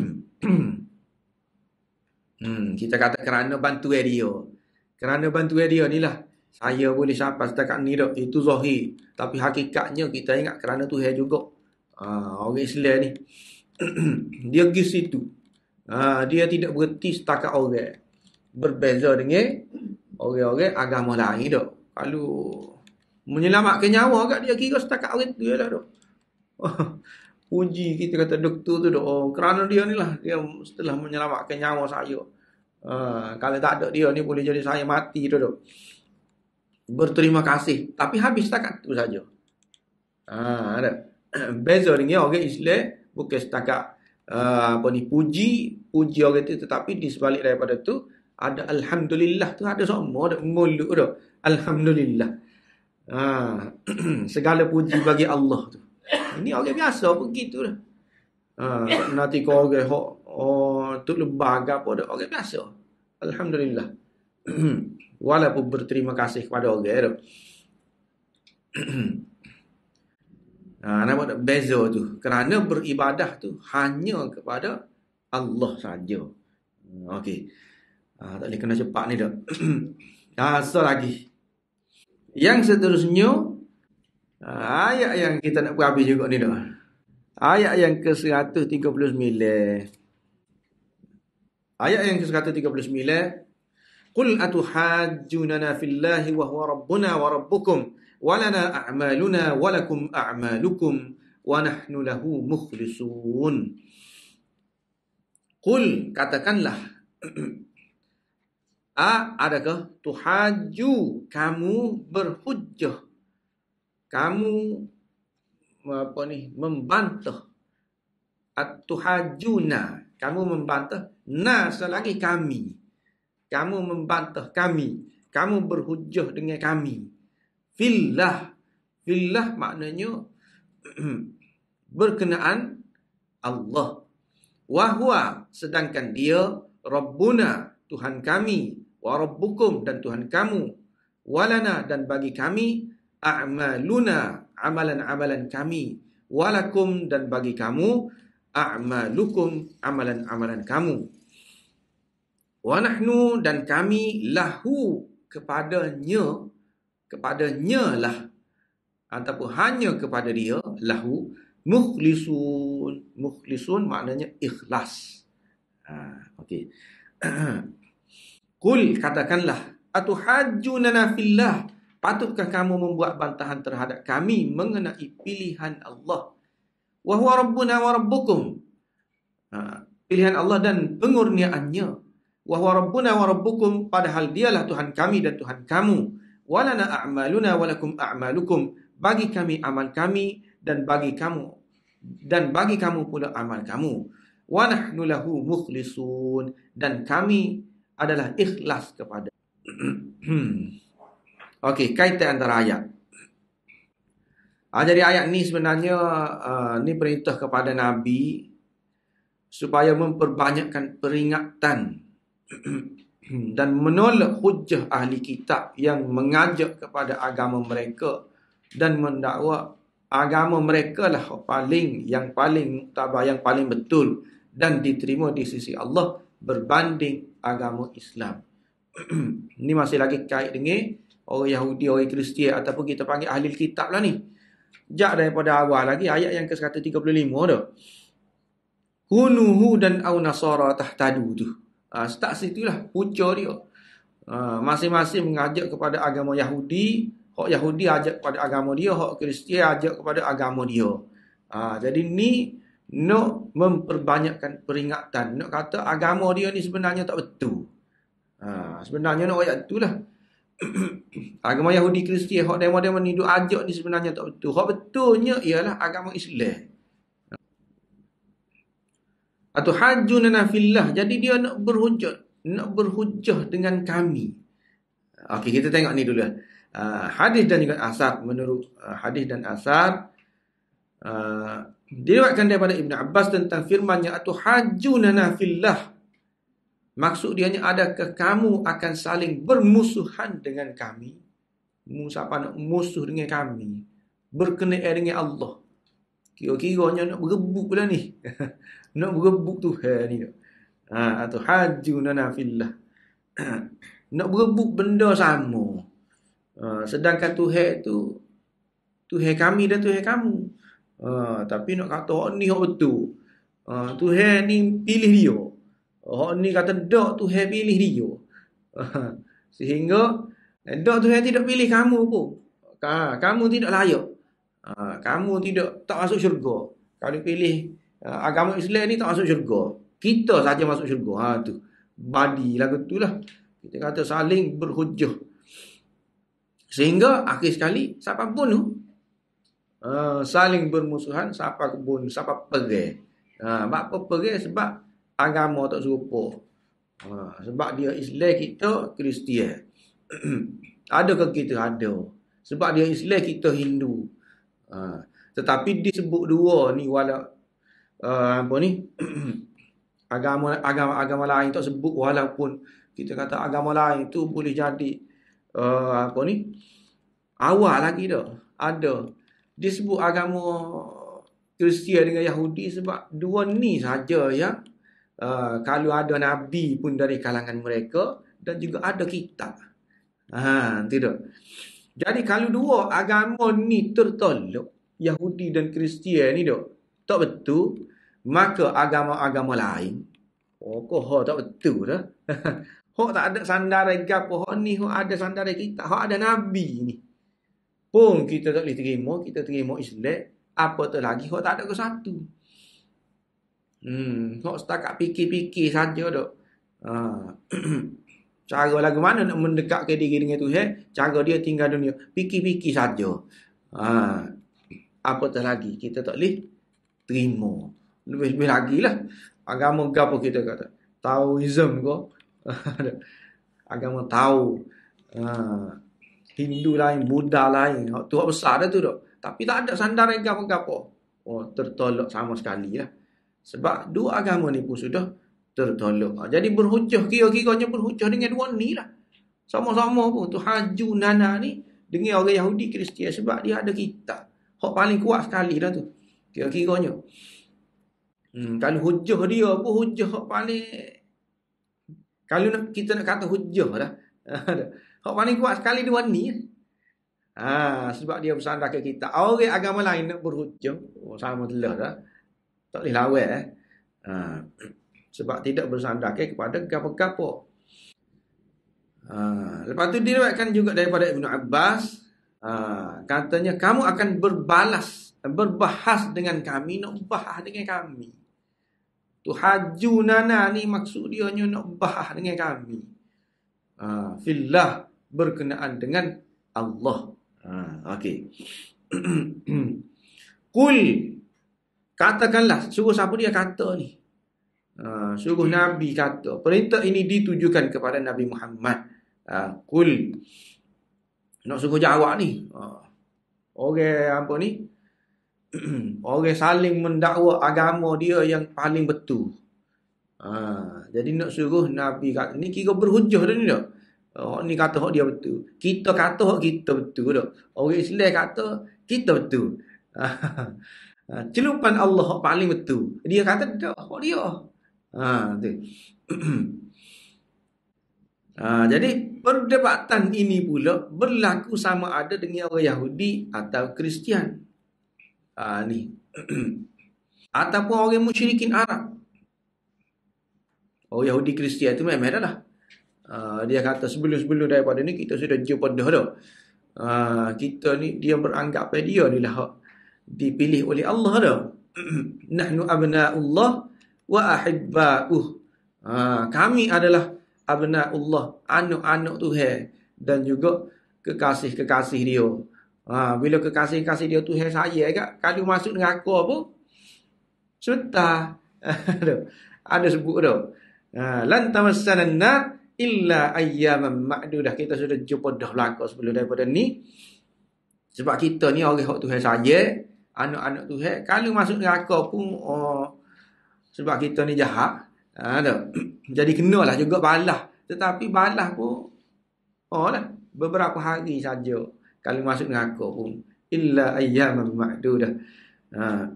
hmm, kita kata kerana bantu dia. Kerana bantuan dia ni lah. Saya boleh sampai setakat ni dok. Itu zahir. Tapi hakikatnya kita ingat kerana Tuhan juga. Ha, orang Islam ni. dia pergi situ. Ha, dia tidak berhenti setakat orang. Berbeza dengan orang-orang agama lain dok. Kalau menyelamatkan nyawa agak dia kira setakat orang tu lah dok. Puji kita kata doktor tu dok. Oh, kerana dia ni lah. Dia setelah menyelamatkan nyawa saya. Uh, kalau tak ada dia ni boleh jadi saya mati tu Berterima kasih. Tapi habis setakat tu saja. Ha, ada. Beza dengan orang okay, Islam bukan setakat uh, apa ni puji, puji orang itu tetapi di sebalik daripada tu ada alhamdulillah tu ada semua ada mulut tu. Alhamdulillah. Ha, segala puji bagi Allah tu. Ini orang okay, biasa begitu dah. Ha, nanti kau orang okay, Oh, tu lebah ke apa dah orang biasa. Alhamdulillah. Walaupun berterima kasih kepada orang tu. Ha, ya, ah, nama tak beza tu. Kerana beribadah tu hanya kepada Allah saja. Hmm, okey. Ha, tak boleh kena cepat ni dah. Rasa lagi. Yang seterusnya, ah, ayat yang kita nak buat habis juga ni dah. Ayat yang ke-139. Ayat yang ke-139 Qul atuhajjunana fillahi wa huwa rabbuna wa rabbukum walana a'maluna wa lakum a'malukum wa nahnu lahu mukhlisun Qul katakanlah A adakah tuhajju kamu berhujjah kamu apa ni membantah at-tuhajjuna kamu membantah na selagi kami kamu membantah kami kamu berhujah dengan kami Filah, filah maknanya berkenaan Allah wahwa sedangkan dia rabbuna tuhan kami wa rabbukum dan tuhan kamu walana dan bagi kami a'maluna amalan-amalan kami walakum dan bagi kamu a'malukum amalan-amalan kamu. Wa nahnu dan kami lahu kepadanya kepadanya lah ataupun hanya kepada dia lahu mukhlisun mukhlisun maknanya ikhlas. Ha, okey. Kul katakanlah atuhajjuna fillah patutkah kamu membuat bantahan terhadap kami mengenai pilihan Allah? wa huwa rabbuna wa rabbukum ha, pilihan Allah dan pengurniaannya wa huwa rabbuna wa rabbukum padahal dialah Tuhan kami dan Tuhan kamu walana a'maluna wa lakum a'malukum bagi kami amal kami dan bagi kamu dan bagi kamu pula amal kamu wa nahnu lahu mukhlisun dan kami adalah ikhlas kepada Okey, kaitan antara ayat. Ha, jadi ayat ni sebenarnya uh, ni perintah kepada Nabi supaya memperbanyakkan peringatan dan menolak hujah ahli kitab yang mengajak kepada agama mereka dan mendakwa agama mereka lah paling yang paling tabah yang paling betul dan diterima di sisi Allah berbanding agama Islam. ini masih lagi kait dengan orang Yahudi, orang Kristian ataupun kita panggil ahli kitab lah ni. Sejak daripada awal lagi ayat yang ke-135 tu. Kunu hudan au nasara tahtadu tu. Uh, ha, start situlah punca dia. Ha, masing-masing mengajak kepada agama Yahudi, hak Yahudi ajak kepada agama dia, hak Kristian ajak kepada agama dia. Uh, jadi ni nak memperbanyakkan peringatan. Nak kata agama dia ni sebenarnya tak betul. Uh, sebenarnya nak ayat itulah. lah. agama Yahudi Kristian hok demo-demo ni duk ajak ni sebenarnya tak betul. Hok betulnya ialah agama Islam. Atau hajjuna nafillah. Jadi dia nak berhujah, nak berhujah dengan kami. Okey, kita tengok ni dulu. Uh, hadis dan juga asar menurut uh, hadis dan asar uh, diriwayatkan daripada Ibn Abbas tentang firmannya atau hajjuna nafillah. Maksud dia hanya adakah kamu akan saling bermusuhan dengan kami? Musapa nak musuh dengan kami? Berkenaan dengan Allah. Kira-kira hanya nak berebut pula ni. nak berebut tu. Ha, ni. Ha, atau hajuna nafillah. nak berebut benda sama. Ha, sedangkan tu hak tu. Tu kami dan tu kamu. Ha, tapi nak kata ni hak betul. Ha, tu hak ni pilih dia. Oh ni kata dok tu hai pilih dia. Sehingga eh, dok tu hai tidak pilih kamu pun. kamu tidak layak. Ha, kamu tidak tak masuk syurga. Kalau pilih eh, agama Islam ni tak masuk syurga. Kita saja masuk syurga. Ha tu. Badi lagu tu lah. Kita kata saling berhujuh. Sehingga akhir sekali siapa pun tu ha, saling bermusuhan siapa kebun siapa pergi. Ha, apa pergi sebab agama tak serupa. Ha, sebab dia Islam kita Kristian. ada ke kita ada? Sebab dia Islam kita Hindu. Ha, tetapi disebut dua ni wala uh, apa ni? agama agama agama lain tak sebut walaupun kita kata agama lain tu boleh jadi uh, apa ni? Awal lagi dah. Ada. Disebut agama Kristian dengan Yahudi sebab dua ni saja yang uh, kalau ada nabi pun dari kalangan mereka dan juga ada kitab. Ha, ah, tidak. Jadi kalau dua agama ni tertolak, Yahudi dan Kristian ni dok, tak betul, maka agama-agama lain Oh, ho tak betul dah. ho tak ada sandaran gapo ho ni ho ada sandaran kita. Ho ada nabi ni. Pun kita tak boleh terima, kita terima Islam, apa tu lagi ho tak ada ke satu. Hmm, kok tak setakat fikir-fikir saja dok. Ha. Cara lagu mana nak mendekat ke diri dengan Tuhan? Eh? Cara dia tinggal dunia. Fikir-fikir saja. Ha. Apa tak lagi? Kita tak boleh terima. Lebih-lebih lagi lah. Agama apa kita kata? Taoism ke? Agama tahu. Ha. Hindu lain, Buddha lain. Tuhan besar dah tu dok. Tapi tak ada sandaran agama-agama. Oh, tertolak sama sekali lah. Ya. Sebab dua agama ni pun sudah tertolak. Ah, jadi berhujah, kira-kiranya berhujah dengan dua ni lah. Sama-sama pun. Tu Haju Nana ni dengan orang Yahudi Kristian sebab dia ada kita. Hak paling kuat sekali lah tu. Kira-kiranya. Hmm, kalau hujah dia pun hujah hak paling... Kalau nak, kita nak kata hujah lah. hak paling kuat sekali dua ni. Ah sebab dia bersandar ke kita. Orang agama lain nak berhujah. Oh, sama telah lah. Tak boleh lawat eh. Ha, sebab tidak bersandarkan kepada gapo-gapo. Ha, lepas tu diriwayatkan juga daripada Ibnu Abbas, ha, katanya kamu akan berbalas berbahas dengan kami, nak bahas dengan kami. Tu hajunana ni maksud dia nak bahas dengan kami. Ha, fillah berkenaan dengan Allah. Ha, okey. Kul Katakanlah, suruh siapa dia kata ni? Uh, suruh Nabi kata. Perintah ini ditujukan kepada Nabi Muhammad. Uh, Nak suruh jawab ni. Uh, Orang okay, apa ni? Orang okay, saling mendakwa agama dia yang paling betul. Uh, jadi nak suruh Nabi kata. Ni kira berhujah dia ni tak? Oh ni kata hak dia betul. Kita kata hak kita betul tak? Orang Islam kata kita betul. Ha, celupan Allah paling betul. Dia kata dia oh dia. Ha tu. ha, jadi perdebatan ini pula berlaku sama ada dengan orang Yahudi atau Kristian. Ha, ni. Ataupun orang musyrikin Arab. Orang Yahudi Kristian tu memang dah Ha, dia kata sebelum-sebelum daripada ni kita sudah jumpa dah dah. Ha, kita ni dia beranggap dia ni lah hak dipilih oleh Allah dah. Nahnu abnaullah wa ahibba'uh. Ha, kami adalah abnaullah, anak-anak Tuhan dan juga kekasih-kekasih dia. Ha, bila kekasih-kekasih dia Tuhan saya kat, kalau masuk dengan aku apa? Serta. Ada sebut tu. Ha, Lan tamassanan illa ayyaman ma'dudah. Kita sudah jumpa dah belakang sebelum daripada ni. Sebab kita ni orang yang Tuhan saya anak-anak Tuhan kalau masuk neraka pun oh, sebab kita ni jahat ada ha, jadi lah juga balah tetapi balah pun oh lah beberapa hari saja kalau masuk neraka pun illa ayyaman ma'dudah ha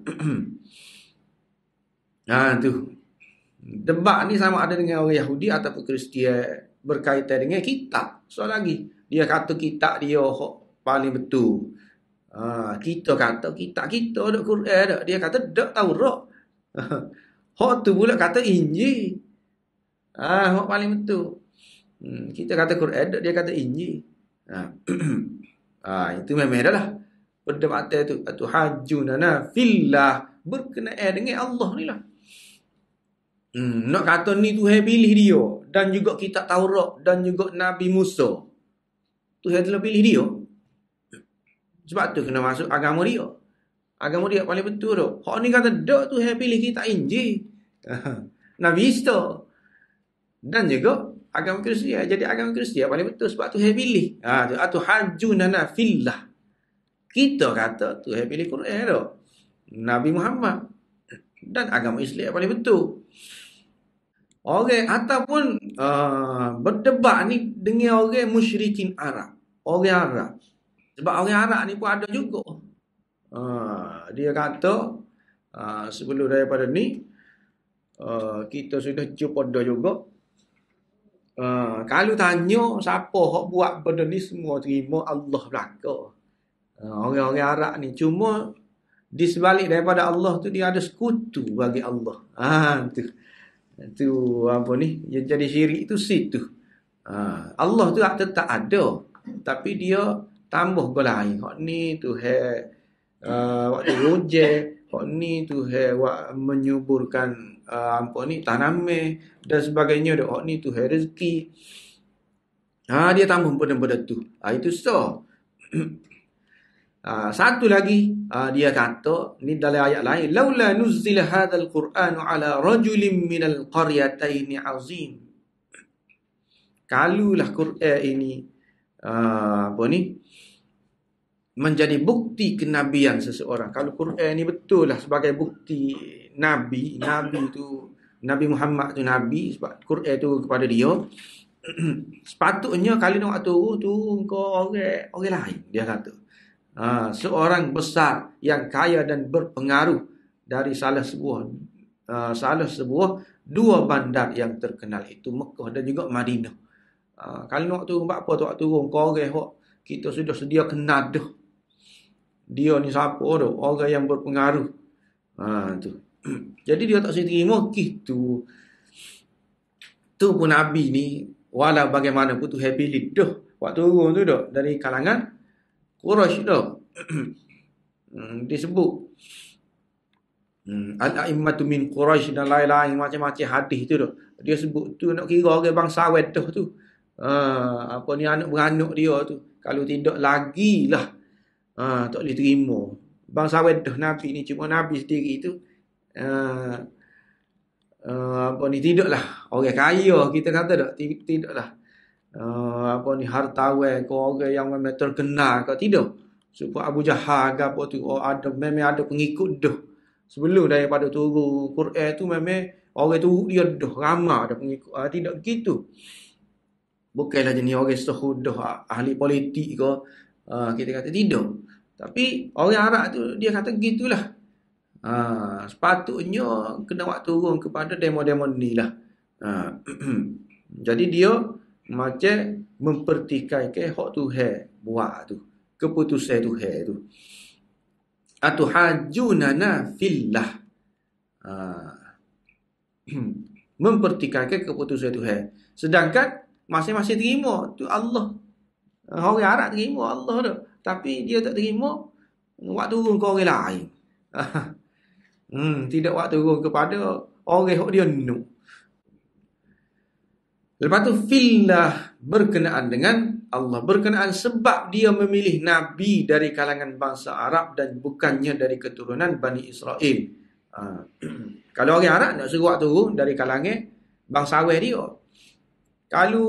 ha tu debat ni sama ada dengan orang Yahudi ataupun Kristian berkaitan dengan kitab soal lagi dia kata kitab dia paling betul Ha, kita kata kita kita ada Quran ada. Dia kata tak tahu rok. Hak tu pula kata inji. Ah, ha, hak paling betul. Hmm, kita kata Quran ada. Dia kata inji. Ha. ha, itu memang dah lah. Perdebatan tu. Atu hajunana fillah. Berkenaan dengan Allah ni lah. Hmm, nak kata ni tu yang pilih dia. Dan juga kita Taurat. Dan juga Nabi Musa. Tu yang telah pilih dia. Sebab tu kena masuk agama dia. Agama dia paling betul tu. Hak ni kata dok tu yang pilih kita inji. Nabi Isa. Dan juga agama Kristian. Eh, jadi agama Kristian paling betul sebab tu yang pilih. Ha, tu, atu haju nana fillah. Kita kata tu yang pilih Quran tu. Nabi Muhammad. Dan agama Islam paling betul. Orang ataupun uh, eh, berdebat ni dengan orang musyrikin Arab. Orang Arab. Sebab orang Arab ni pun ada juga. Uh, dia kata uh, sebelum daripada ni uh, kita sudah cuba dah juga. Uh, kalau tanya siapa hak buat benda ni semua terima Allah belaka. Uh, orang-orang Arab ni cuma di sebalik daripada Allah tu dia ada sekutu bagi Allah. Ha tu. Tu apa ni? jadi syirik itu situ. Ha, Allah tu tak tetap ada. Tapi dia tambah ke lain hok ni tu he uh, tu roje hok ni tu he wak menyuburkan uh, apa ni tanamnya dan sebagainya dok hok ni tu he rezeki ha dia tambah benda-benda tu ha, itu so Uh, ha, satu lagi uh, dia kata ni dalam ayat lain laula nuzzil hadzal qur'anu ala rajulin minal qaryatain azim kalulah qur'an ini uh, apa ni menjadi bukti kenabian seseorang. Kalau Quran ni betul lah sebagai bukti nabi, nabi tu Nabi Muhammad tu nabi sebab Quran tu kepada dia. Sepatutnya kalau nak turun oh, tu kau orang orang lain dia kata. Ha, seorang besar yang kaya dan berpengaruh dari salah sebuah uh, salah sebuah dua bandar yang terkenal itu Mekah dan juga Madinah. Uh, ha, kalau nak turun buat apa tu nak turun kau orang kita sudah sedia kenadah dia ni siapa tu oh, orang yang berpengaruh ha tu jadi dia tak sedia terima gitu tu pun nabi ni wala bagaimana pun tu happy lead tu waktu turun tu dok dari kalangan Quraisy tu hmm, disebut hmm, al-a'immatu min Quraisy dan lain-lain macam-macam hadis tu dok dia sebut tu nak kira orang bangsawan tu tu ha, Uh, apa ni anak beranak dia tu kalau tidak lagilah ha, tak boleh terima. Bang Sawed Nabi ni cuma Nabi sendiri tu uh, uh, apa ni lah, orang kaya kita kata tak tidaklah. Uh, apa ni hartawan ke orang yang memang terkenal ke tidak. Sebab Abu Jahal apa tu oh, ada memang ada pengikut dah. Sebelum daripada turun Quran tu memang orang tu dia dah ramah ada pengikut. tidak gitu. Bukanlah jenis orang sehudah ahli politik ke Ha, kita kata tidak. Tapi orang Arab tu dia kata gitulah. Ha, sepatutnya kena waktu turun kepada demo-demo ni lah. Ha, Jadi dia macam mempertikai ke hak tu he buat tu. Keputusan tu he tu. Atu hajunana fillah. Ha, mempertikai ke keputusan tu he. Sedangkan masing-masing terima tu Allah Orang Arab terima Allah tu. Tapi dia tak terima. Wak turun ke orang lain. hmm, tidak wak turun kepada orang yang dia nu. Lepas tu fillah berkenaan dengan Allah. Berkenaan sebab dia memilih Nabi dari kalangan bangsa Arab dan bukannya dari keturunan Bani Israel. Ah, kalau orang Arab nak suruh wak turun dari kalangan bangsa Arab dia. Kalau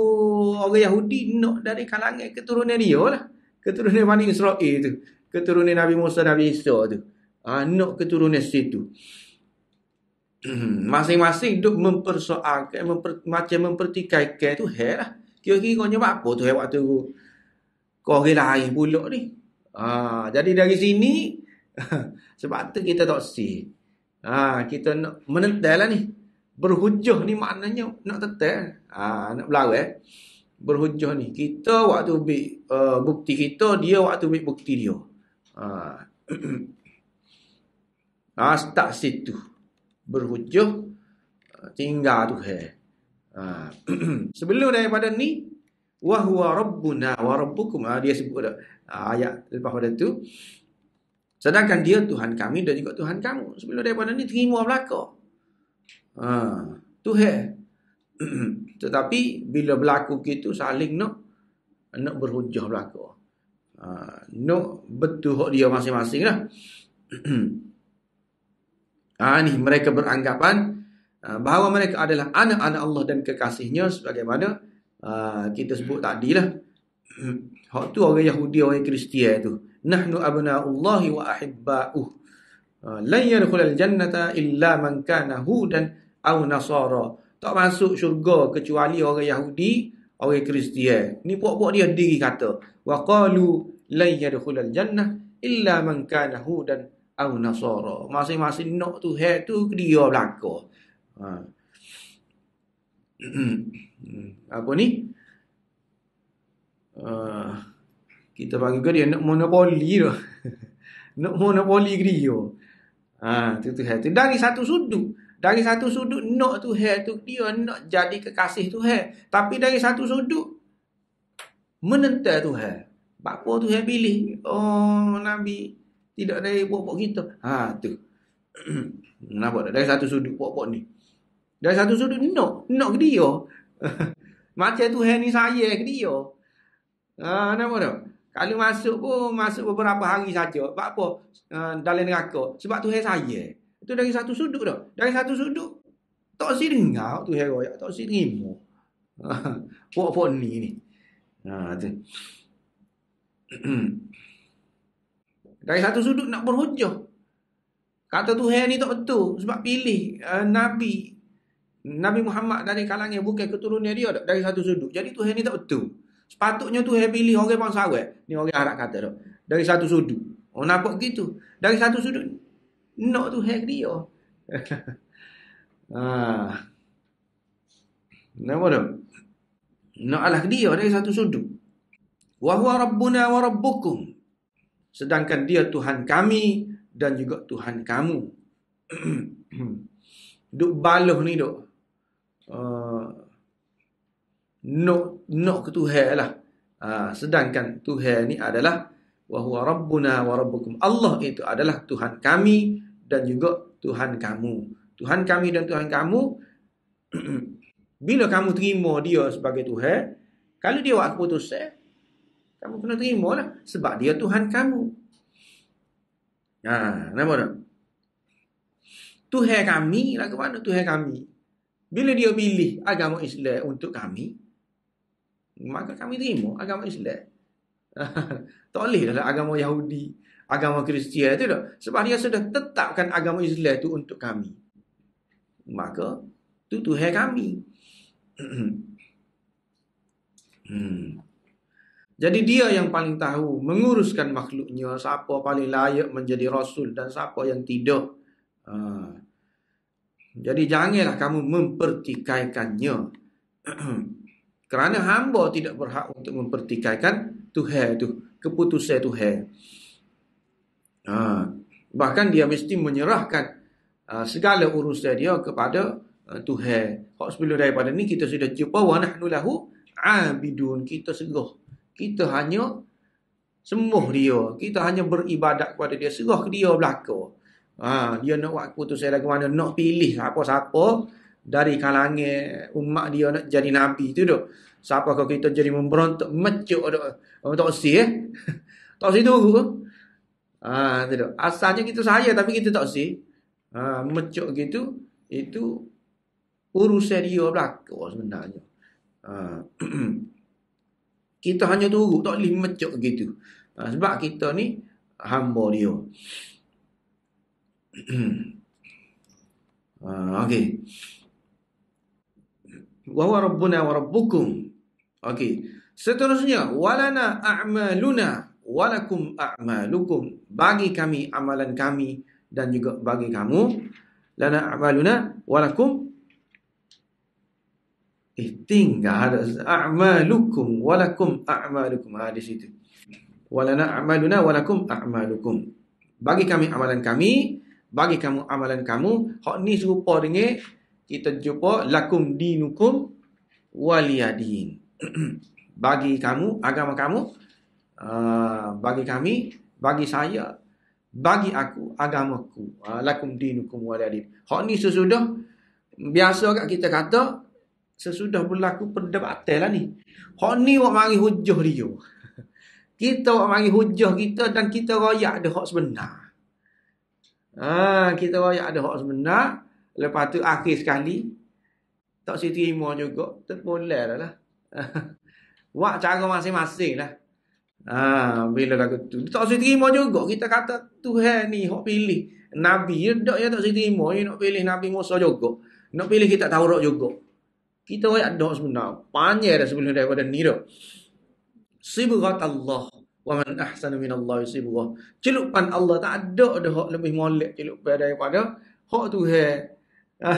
orang Yahudi nak dari kalangan keturunan dia lah. Keturunan Bani Israel tu. Keturunan Nabi Musa, Nabi Isa tu. Ha, nak keturunan situ. Masing-masing duk mempersoalkan, memper, macam mempertikaikan tu hair lah. Kira-kira kau nyebab apa tu hair waktu tu. Kau orang lain pula ni. Ha, jadi dari sini, sebab tu kita tak see. Ha, kita nak menentang lah ni. Berhujah ni maknanya nak tetap. Ha, nak berlaru eh. Berhujah ni. Kita waktu ambil uh, bukti kita, dia waktu ambil bukti dia. Ha. ha, start situ. Berhujah, uh, tinggal tu eh. Ha. Sebelum daripada ni, Wahuwa Rabbuna wa Rabbukum. Ha, dia sebut dah. Ha, ayat lepas pada tu. Sedangkan dia Tuhan kami dan juga Tuhan kamu. Sebelum daripada ni, terima belakang. Ha, tu he. Tetapi bila berlaku gitu saling nak nak berhujah berlaku. Ha, nak betul hak dia masing-masing lah. ha, ni mereka beranggapan ha, bahawa mereka adalah anak-anak Allah dan kekasihnya sebagaimana uh, kita sebut tadi lah. Hak tu orang Yahudi, orang Kristian tu. Nahnu abna'ullahi wa ahibba'uh. Uh, ha, Lain yadukul al-jannata illa man kana hudan atau Nasara. Tak masuk syurga kecuali orang Yahudi, orang Kristian. Ni puak-puak dia diri kata. Wa qalu la yadkhul al jannah illa man kana hudan aw nasara. Masing-masing nak tu hak tu dia belaka. Ha. Apa ni? Uh, kita panggil ke dia nak monopoli tu. nak monopoli dia. Ha, tu tu hati. Dari satu sudut. Dari satu sudut nak Tuhan tu dia nak jadi kekasih tu Tuhan. Tapi dari satu sudut menentang tu Tuhan. tu Tuhan pilih oh nabi tidak dari pokok kita. Ha tu. Nampak tak? Dari satu sudut pokok ni. Dari satu sudut ni nak. Nak ke dia. Macam tu hari ni saya ke dia. Ha, nampak tak? Kalau masuk pun masuk beberapa hari saja. Sebab apa? Ha, uh, dalam neraka. Sebab tu hari saya. Itu dari satu sudut dah. Dari satu sudut tak siringau tu hero ya, tak siringimu. Ha, buat apa ni ni? Ha tu. dari satu sudut nak berhujah. Kata Tuhan ni tak betul sebab pilih uh, Nabi Nabi Muhammad dari kalangan bukan keturunan dia dah, dari satu sudut. Jadi Tuhan ni tak betul. Sepatutnya Tuhan pilih orang bangsa awal. Ni orang Arab kata dah. Dari satu sudut. Oh nampak gitu. Dari satu sudut not to have Rio. Ah. Nah, what up? Nak alah dia dari satu sudut. Wahua Rabbuna wa Rabbukum. Sedangkan dia Tuhan kami dan juga Tuhan kamu. duk baluh ni duk. Uh, ah. nak no, no ke Tuhan lah. Uh, sedangkan Tuhan ni adalah Wahua Rabbuna wa Rabbukum. Allah itu adalah Tuhan kami dan juga Tuhan kamu. Tuhan kami dan Tuhan kamu, bila kamu terima dia sebagai Tuhan, kalau dia buat keputusan, kamu kena terima lah. Sebab dia Tuhan kamu. Ha, nama tak? Tuhan kami lah ke mana Tuhan kami? Bila dia pilih agama Islam untuk kami, maka kami terima agama Islam. tak boleh lah agama Yahudi agama Kristian tu lah. Sebab dia sudah tetapkan agama Islam tu untuk kami. Maka tu Tuhan kami. hmm. Jadi dia yang paling tahu menguruskan makhluknya siapa paling layak menjadi rasul dan siapa yang tidak. Ha. Jadi janganlah kamu mempertikaikannya. Kerana hamba tidak berhak untuk mempertikaikan Tuhan tu, keputusan Tuhan. Ha. Bahkan dia mesti menyerahkan uh, segala urusan dia kepada uh, Tuhan. Hak sebelum daripada ni kita sudah jumpa wa nahnu lahu abidun. Kita serah. Kita hanya sembuh dia. Kita hanya beribadat kepada dia. Serah ke dia belaka. Ha, dia nak buat saya lagi mana. Nak pilih siapa-siapa dari kalangan umat dia nak jadi nabi tu duk. Siapa kalau kita jadi memberontak macam tak sih eh. Tak sih tu. Ha, tidak. Asalnya kita saya tapi kita tak sih. Ha, mecuk gitu itu urusan dia Oh sebenarnya. Ha. kita hanya tunggu tak boleh mecuk gitu. Ha, sebab kita ni hamba dia. ha, okey. Wa huwa rabbuna wa rabbukum. Okey. Seterusnya walana a'maluna walakum a'malukum bagi kami amalan kami dan juga bagi kamu lana a'maluna walakum eh tinggal a'malukum walakum a'malukum ada ha, di situ walana a'maluna walakum a'malukum bagi kami amalan kami bagi kamu amalan kamu hak ni serupa dengan kita jumpa lakum dinukum waliyadin bagi kamu agama kamu Ah, bagi kami, bagi saya, bagi aku, agamaku. Uh, lakum dinukum waladid. Hak ni sesudah, biasa kat kita kata, sesudah berlaku perdebatan lah ni. Hak ni wak mari hujah dia. kita wak mari hujah kita dan kita royak ada hak sebenar. Ah, kita royak ada hak sebenar. Lepas tu akhir sekali, tak saya terima juga. Tak boleh lah lah. wak cara masing-masing lah. Ha, bila lagu tu tak boleh terima juga kita kata Tuhan ni nak pilih nabi ya tak boleh ya, terima ya nak pilih nabi Musa juga nak pilih kita Taurat juga kita ayat dak sebenar panjang dah sebelum daripada ni dak sibghat Allah wa man ahsana min Allah sibghah celupan Allah tak ada dah hok lebih molek celupan daripada hok Tuhan ha,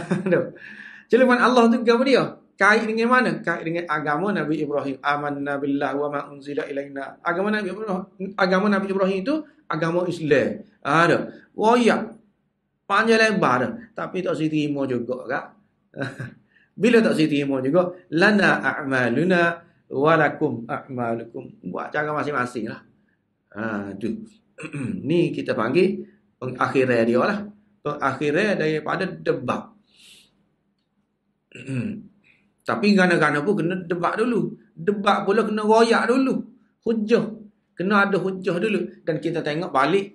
celupan Allah tu gapo dia kait dengan mana? Kait dengan agama Nabi Ibrahim. aman Nabi Allah, wa ma unzila ilaina. Agama Nabi Ibrahim, agama Nabi Ibrahim itu agama Islam. Ha, ada. Oh ya. Panjang lebar Tapi tak saya terima juga kak. Bila tak saya terima juga, lana a'maluna walakum a'malukum. Buat cara masing-masing lah. Aduh. Ha, Ni kita panggil pengakhirnya dia lah. Pengakhirnya daripada debat. Tapi gana-gana pun kena debak dulu. debak pula kena royak dulu. Hujuh. Kena ada hujuh dulu. Dan kita tengok balik.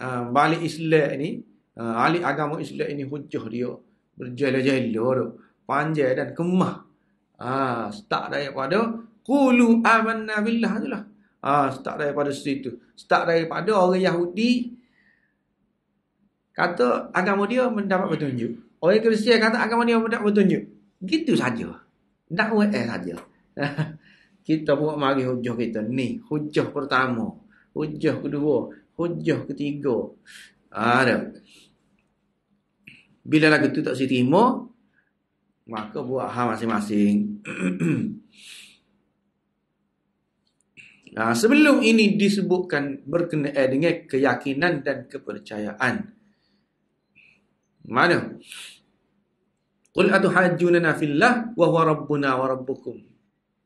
Uh, balik Islam ni. Uh, ahli agama Islam ini hujuh dia. Berjelajah-jelah. Panjang dan kemah. Uh, start daripada. Kulu amanna billah tu lah. Uh, start daripada situ. Start daripada orang Yahudi. Kata agama dia mendapat petunjuk. Orang Kristian kata agama dia mendapat petunjuk. Gitu saja. Dah wa e saja. kita buat mari hujah kita ni. Hujah pertama. Hujah kedua. Hujah ketiga. Ada. Bila lagi tu tak terima, maka buat hal masing-masing. nah, sebelum ini disebutkan berkenaan dengan keyakinan dan kepercayaan. Mana? Qul atuhajjunana fillah wa huwa rabbuna wa rabbukum.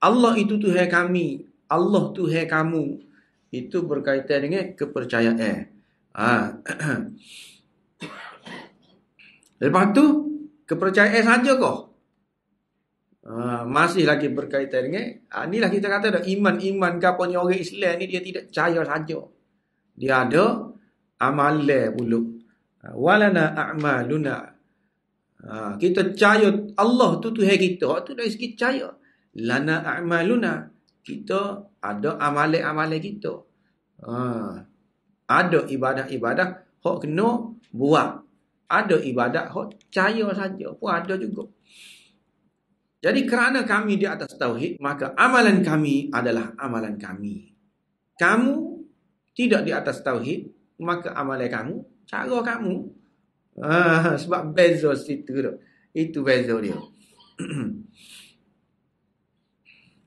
Allah itu Tuhan kami, Allah Tuhan kamu. Itu berkaitan dengan kepercayaan. Ha. Lepas tu kepercayaan saja kau. Ha, masih lagi berkaitan dengan ha, inilah kita kata dah iman-iman ke apa orang Islam ni dia tidak percaya saja. Dia ada amalan pula. Ha, walana a'maluna Ha, kita percaya Allah tu tu Tuhan kita. tu dari segi percaya. Lana a'maluna. Kita ada amalan-amalan kita. Ha, ada ibadah-ibadah. Hak kena buat. Ada ibadah. Hak percaya saja. Pun ada juga. Jadi kerana kami di atas tauhid, maka amalan kami adalah amalan kami. Kamu tidak di atas tauhid, maka amalan kamu, cara kamu, Ah, sebab Bezos situ tu. Itu Bezos dia.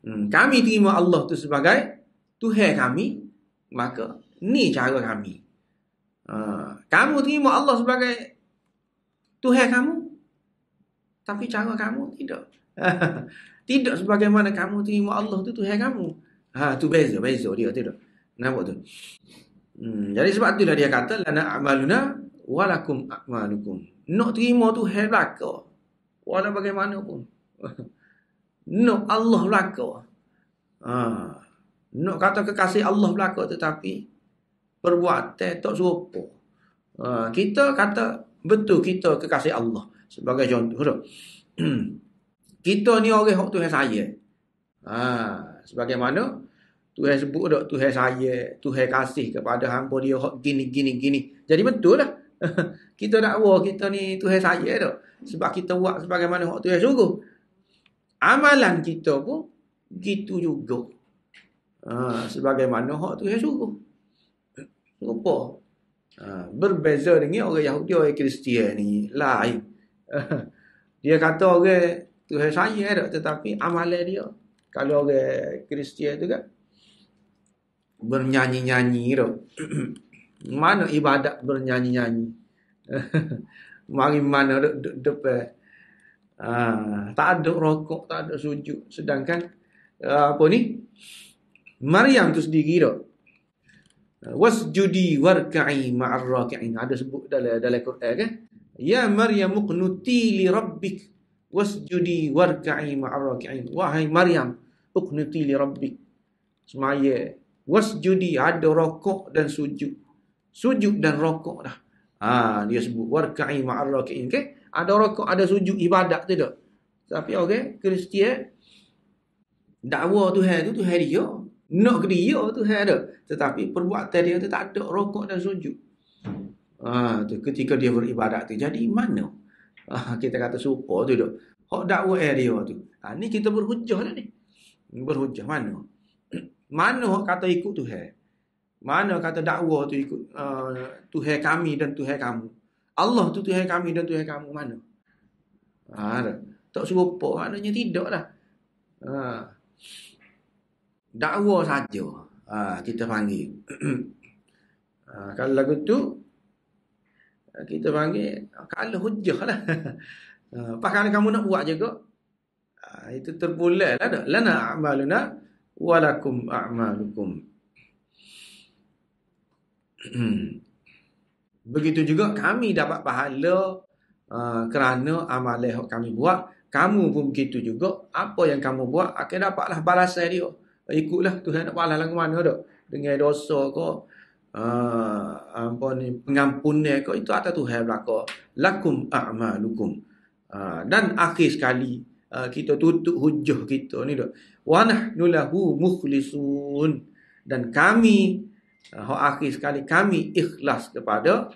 hmm, kami terima Allah tu sebagai Tuhan kami, maka ni cara kami. Ah, kamu terima Allah sebagai Tuhan kamu, tapi cara kamu tidak. tidak sebagaimana kamu terima Allah tu Tuhan kamu. Ha, tu beza, beza dia tidak. Nampak tu. Hmm, jadi sebab tu dah dia kata lana amaluna walakum akmalukum. Nak terima tu hal belaka. Walau bagaimana pun. Nak Allah belaka. Ha. Nak kata kekasih Allah belaka tetapi perbuatan tak serupa. Ha. Kita kata betul kita kekasih Allah. Sebagai contoh. kita ni orang yang Tuhan saya. Ha. Sebagaimana Tuhan sebut dok Tuhan saya, Tuhan kasih kepada hangpa dia hok gini gini gini. Jadi betul lah. kita dakwa kita ni Tuhan saya tu. Sebab kita buat sebagaimana hak Tuhan suruh. Amalan kita pun gitu juga. Ah, ha, sebagaimana hak Tuhan suruh. Rupa. Ah, ha, berbeza dengan orang Yahudi orang Kristian ni. Lain. dia kata orang okay, Tuhan saya tu. Tetapi amalan dia. Kalau orang Kristian tu kan. Bernyanyi-nyanyi tu. Mana ibadat bernyanyi-nyanyi? Mari mana duduk depan? Uh, tak ada rokok, tak ada sujud. Sedangkan, ah, apa ni? Maryam tu sendiri tu. Wasjudi warka'i ma'arraki'in. Ada sebut dalam dalam Quran kan? Ya Maryam uqnuti li rabbik. Wasjudi warka'i ma'arraki'in. Wahai Maryam uqnuti li rabbik. Semaya. Wasjudi ada rokok dan sujud sujud dan rokok dah. Ha, dia sebut warka'i ma'arraka'in. Okay? Ada rokok, ada sujud, ibadat tu tak? Tapi okay, Kristian, dakwa tu hari tu, tu hari dia. Nak ke dia tu hari dia. Tetapi perbuatan dia tu tak ada rokok dan sujud. Ha, tu, ketika dia beribadat tu. Jadi mana? Ha, kita kata suka tu tak? Hak dakwa eh dia tu. Ha, ni kita berhujah lah ni. Berhujah mana? mana kata ikut tu hari? Mana kata dakwah tu ikut uh, Tuhan kami dan Tuhan kamu. Allah tu Tuhan kami dan Tuhan kamu mana? Ha, ada. Tak serupa maknanya tidaklah. Ha. Dakwah saja. Ha, kita panggil. ha, kalau lagu tu kita panggil kalau hujah lah. ha, kamu nak buat juga. Ha, itu terbulat lah. Lana amaluna walakum a'malukum. Begitu juga kami dapat pahala uh, kerana amal yang kami buat. Kamu pun begitu juga. Apa yang kamu buat, akan dapatlah balasan dia. Ikutlah Tuhan nak balas lagu mana tu. Dengan dosa kau. Uh, apa ni, pengampunnya kau. Itu atas Tuhan belakang. Lakum a'malukum. Uh, dan akhir sekali, uh, kita tutup hujah kita ni tu. Wa nahnu lahu mukhlisun. Dan kami... Uh, akhir sekali kami ikhlas kepada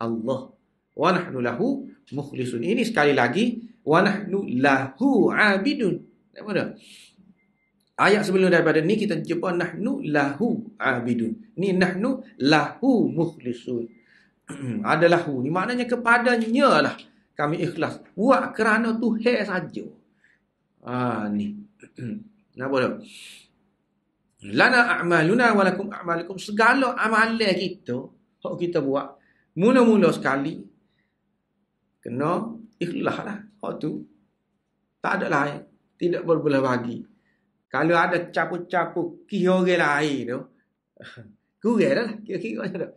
Allah. Wa nahnu lahu mukhlisun. Ini sekali lagi wa nahnu lahu abidun. Apa dia? Ayat sebelum daripada ni kita jumpa nahnu lahu abidun. Ni nahnu lahu mukhlisun. Ada lahu ni maknanya kepadanya lah kami ikhlas. Buat kerana Tuhan saja. Ah ha, ni. Nak apa Lana a'maluna walakum a'malukum. Segala amalan kita, hak kita buat, mula-mula sekali, kena ikhlas lah. Hak tu, tak ada lain. Tidak berbelah bagi. Kalau ada capu-capu kiyore lain tu, kurel lah. Kira-kira macam tu.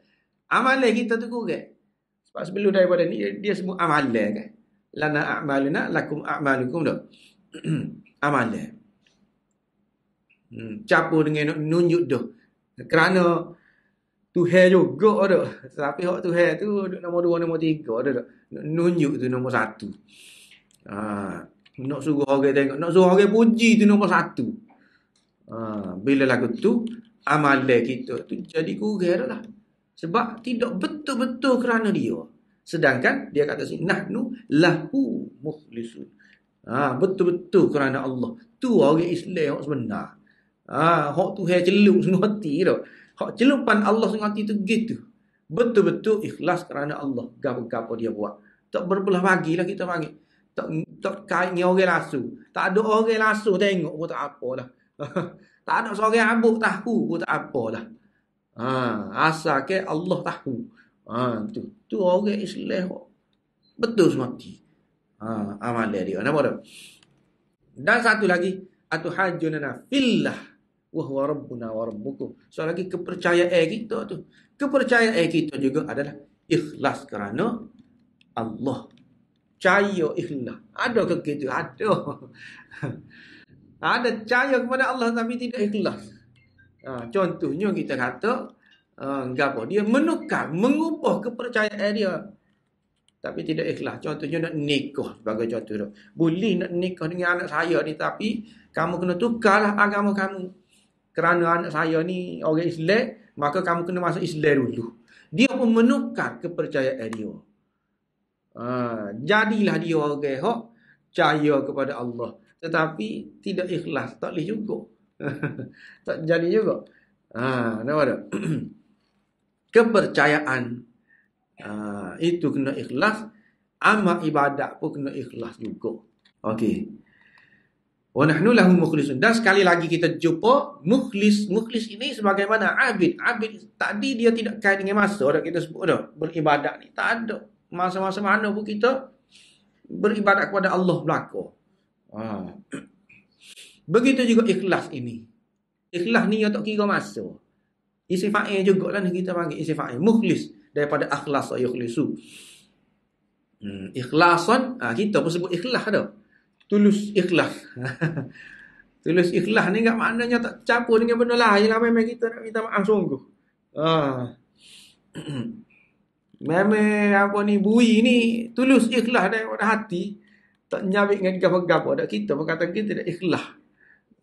Amalan kita tu kurel. Sebab sebelum daripada ni, dia semua amalan kan. Lana a'maluna lakum a'malukum tu. amalan hmm, capur dengan nunjuk dah. Kerana Tuhan juga ada. Tapi hak Tuhan tu duk nombor dua, nombor tiga ada tak? Nunjuk tu nombor satu. Ah, nak suruh orang tengok, nak suruh orang puji tu nombor satu. Ah, bila lagu tu, amalan kita tu jadi kurang lah. Sebab tidak betul-betul kerana dia. Sedangkan dia kata sini, nahnu lahu mukhlisun. Ah, betul-betul kerana Allah. Tu orang Islam yang sebenar. Ha, hak tu hak celuk sungguh hati tu. Hak celupan Allah sungguh hati tu gitu. Betul-betul ikhlas kerana Allah gapo-gapo dia buat. Tak berbelah bagi lah kita panggil. Tak tak kait ni orang lasu. Tak ada orang lasu tengok pun tak apalah. tak ada seorang abuk tahu pun tak apalah. Ha, asal ke Allah tahu. Ha, tu. Tu orang Islam kok. Betul semati. Ha, amal dia. Nama dia. Dan satu lagi. Atuhajunana fillah wahuwa rabbuna wa rabbukum. So lagi kepercayaan kita tu. Kepercayaan kita juga adalah ikhlas kerana Allah. Caya ikhlas. Ada ke gitu? Ada. Ada caya kepada Allah tapi tidak ikhlas. Ha, contohnya kita kata uh, Dia menukar, mengubah kepercayaan dia tapi tidak ikhlas. Contohnya nak nikah sebagai contoh Boleh nak nikah dengan anak saya ni tapi kamu kena tukarlah agama kamu kerana anak saya ni orang Islam, maka kamu kena masuk Islam dulu. Dia pun menukar kepercayaan dia. Ha, jadilah dia orang okay, hok percaya kepada Allah. Tetapi tidak ikhlas, tak boleh juga. tak jadi juga. Ha, nampak tak? kepercayaan ha, itu kena ikhlas. Amal ibadat pun kena ikhlas juga. Okey wa nahnu lahu mukhlisun dan sekali lagi kita jumpa mukhlis mukhlis ini sebagaimana abid abid tadi dia tidak kait dengan masa orang kita sebut dah beribadat ni tak ada masa-masa mana pun kita beribadat kepada Allah belaka ha. begitu juga ikhlas ini ikhlas ni yang tak kira masa isi fa'il juga kan kita panggil isi fa'il mukhlis daripada akhlas ayuklisu. hmm, ikhlasan ha, kita pun sebut ikhlas dah tulus ikhlas. tulus ikhlas ni enggak maknanya tak campur dengan benda lain lah memang kita nak minta maaf sungguh. Ha. memang apa ni bui ni tulus ikhlas dari daripada hati tak nyabik dengan gapo-gapo dak kita berkata kita tidak ikhlas.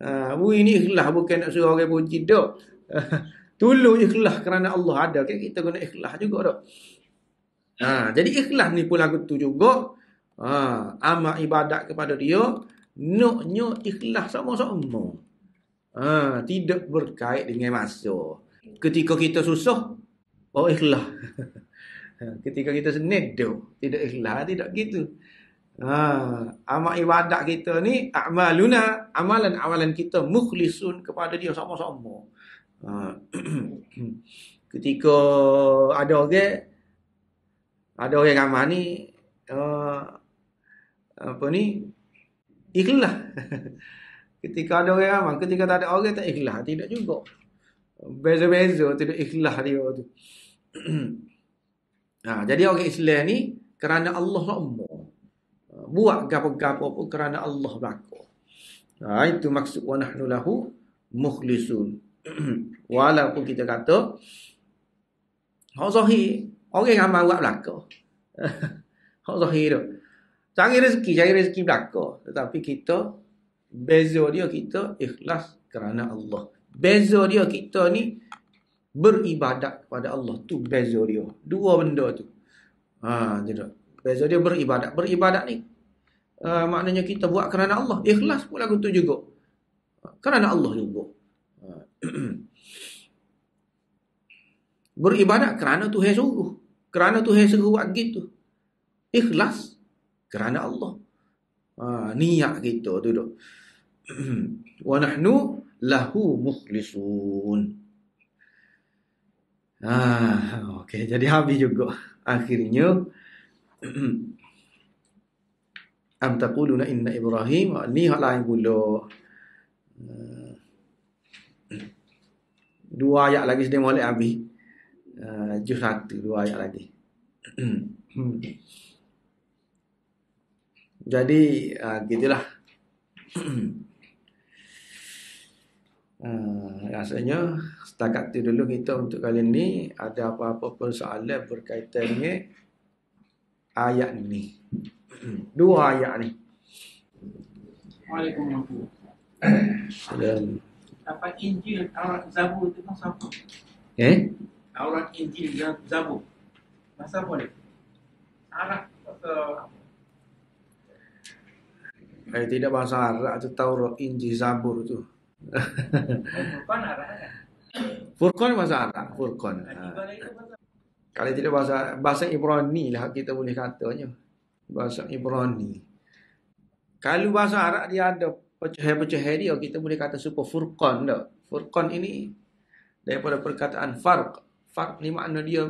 Ha, bui ni ikhlas bukan nak suruh orang puji dak. Tulu ikhlas kerana Allah ada kita kena ikhlas juga dak. Ha, jadi ikhlas ni pula tu juga Ha, amal ibadat kepada dia Nuknya ikhlas sama-sama ha, Tidak berkait dengan masa Ketika kita susah Oh ikhlas Ketika kita senedok Tidak ikhlas, tidak gitu ha, Amal ibadat kita ni Amaluna Amalan-amalan kita Mukhlisun kepada dia sama-sama ha, Ketika ada orang Ada orang yang amal ni ha, apa ni ikhlas ketika ada orang ramai ketika tak ada orang tak ikhlas tidak juga beza-beza tidak ikhlas dia tu ha, jadi orang Islam ni kerana Allah Allah ha, buat gapo-gapo pun kerana Allah belaka ha, itu maksud wa nahnu lahu mukhlisun walaupun kita kata hak zahir orang ramai buat belaka hak zahir tu cari rezeki, cari rezeki belaka. Tetapi kita, beza dia kita ikhlas kerana Allah. Beza dia kita ni beribadat kepada Allah. Tu beza dia. Dua benda tu. Ha, jadi beza dia beribadat. Beribadat ni uh, maknanya kita buat kerana Allah. Ikhlas pun lagu tu juga. Kerana Allah juga. Ha. beribadat kerana Tuhan suruh. Kerana Tuhan suruh buat gitu. Ikhlas kerana Allah. Ha, niat kita tu duk. Wa nahnu lahu mukhlisun. Ha, okey jadi habis juga akhirnya am taquluna inna ibrahim ni hak lain pula ha, dua ayat lagi sedang boleh habis uh, juz satu dua ayat lagi hmm. Jadi uh, gitulah. uh, rasanya setakat itu dulu kita untuk kali ini ada apa-apa persoalan berkaitan dengan ayat ni Dua ayat ni. Waalaikumsalam. Dapat Injil Taurat Zabur tu masa kan eh? apa? Eh? Taurat Injil Zabur. Masa boleh ni? Eh, tidak bahasa Arab itu Taurat, Injil, Zabur itu. Furqan Arab. Furqan bahasa Arab. Furqan. Eh, Kalau tidak bahasa bahasa Ibrani lah kita boleh katanya. Bahasa Ibrani. Kalau bahasa Arab dia ada pecah-pecah dia kita boleh kata super furqan dah. Furqan ini daripada perkataan farq. Farq ni makna dia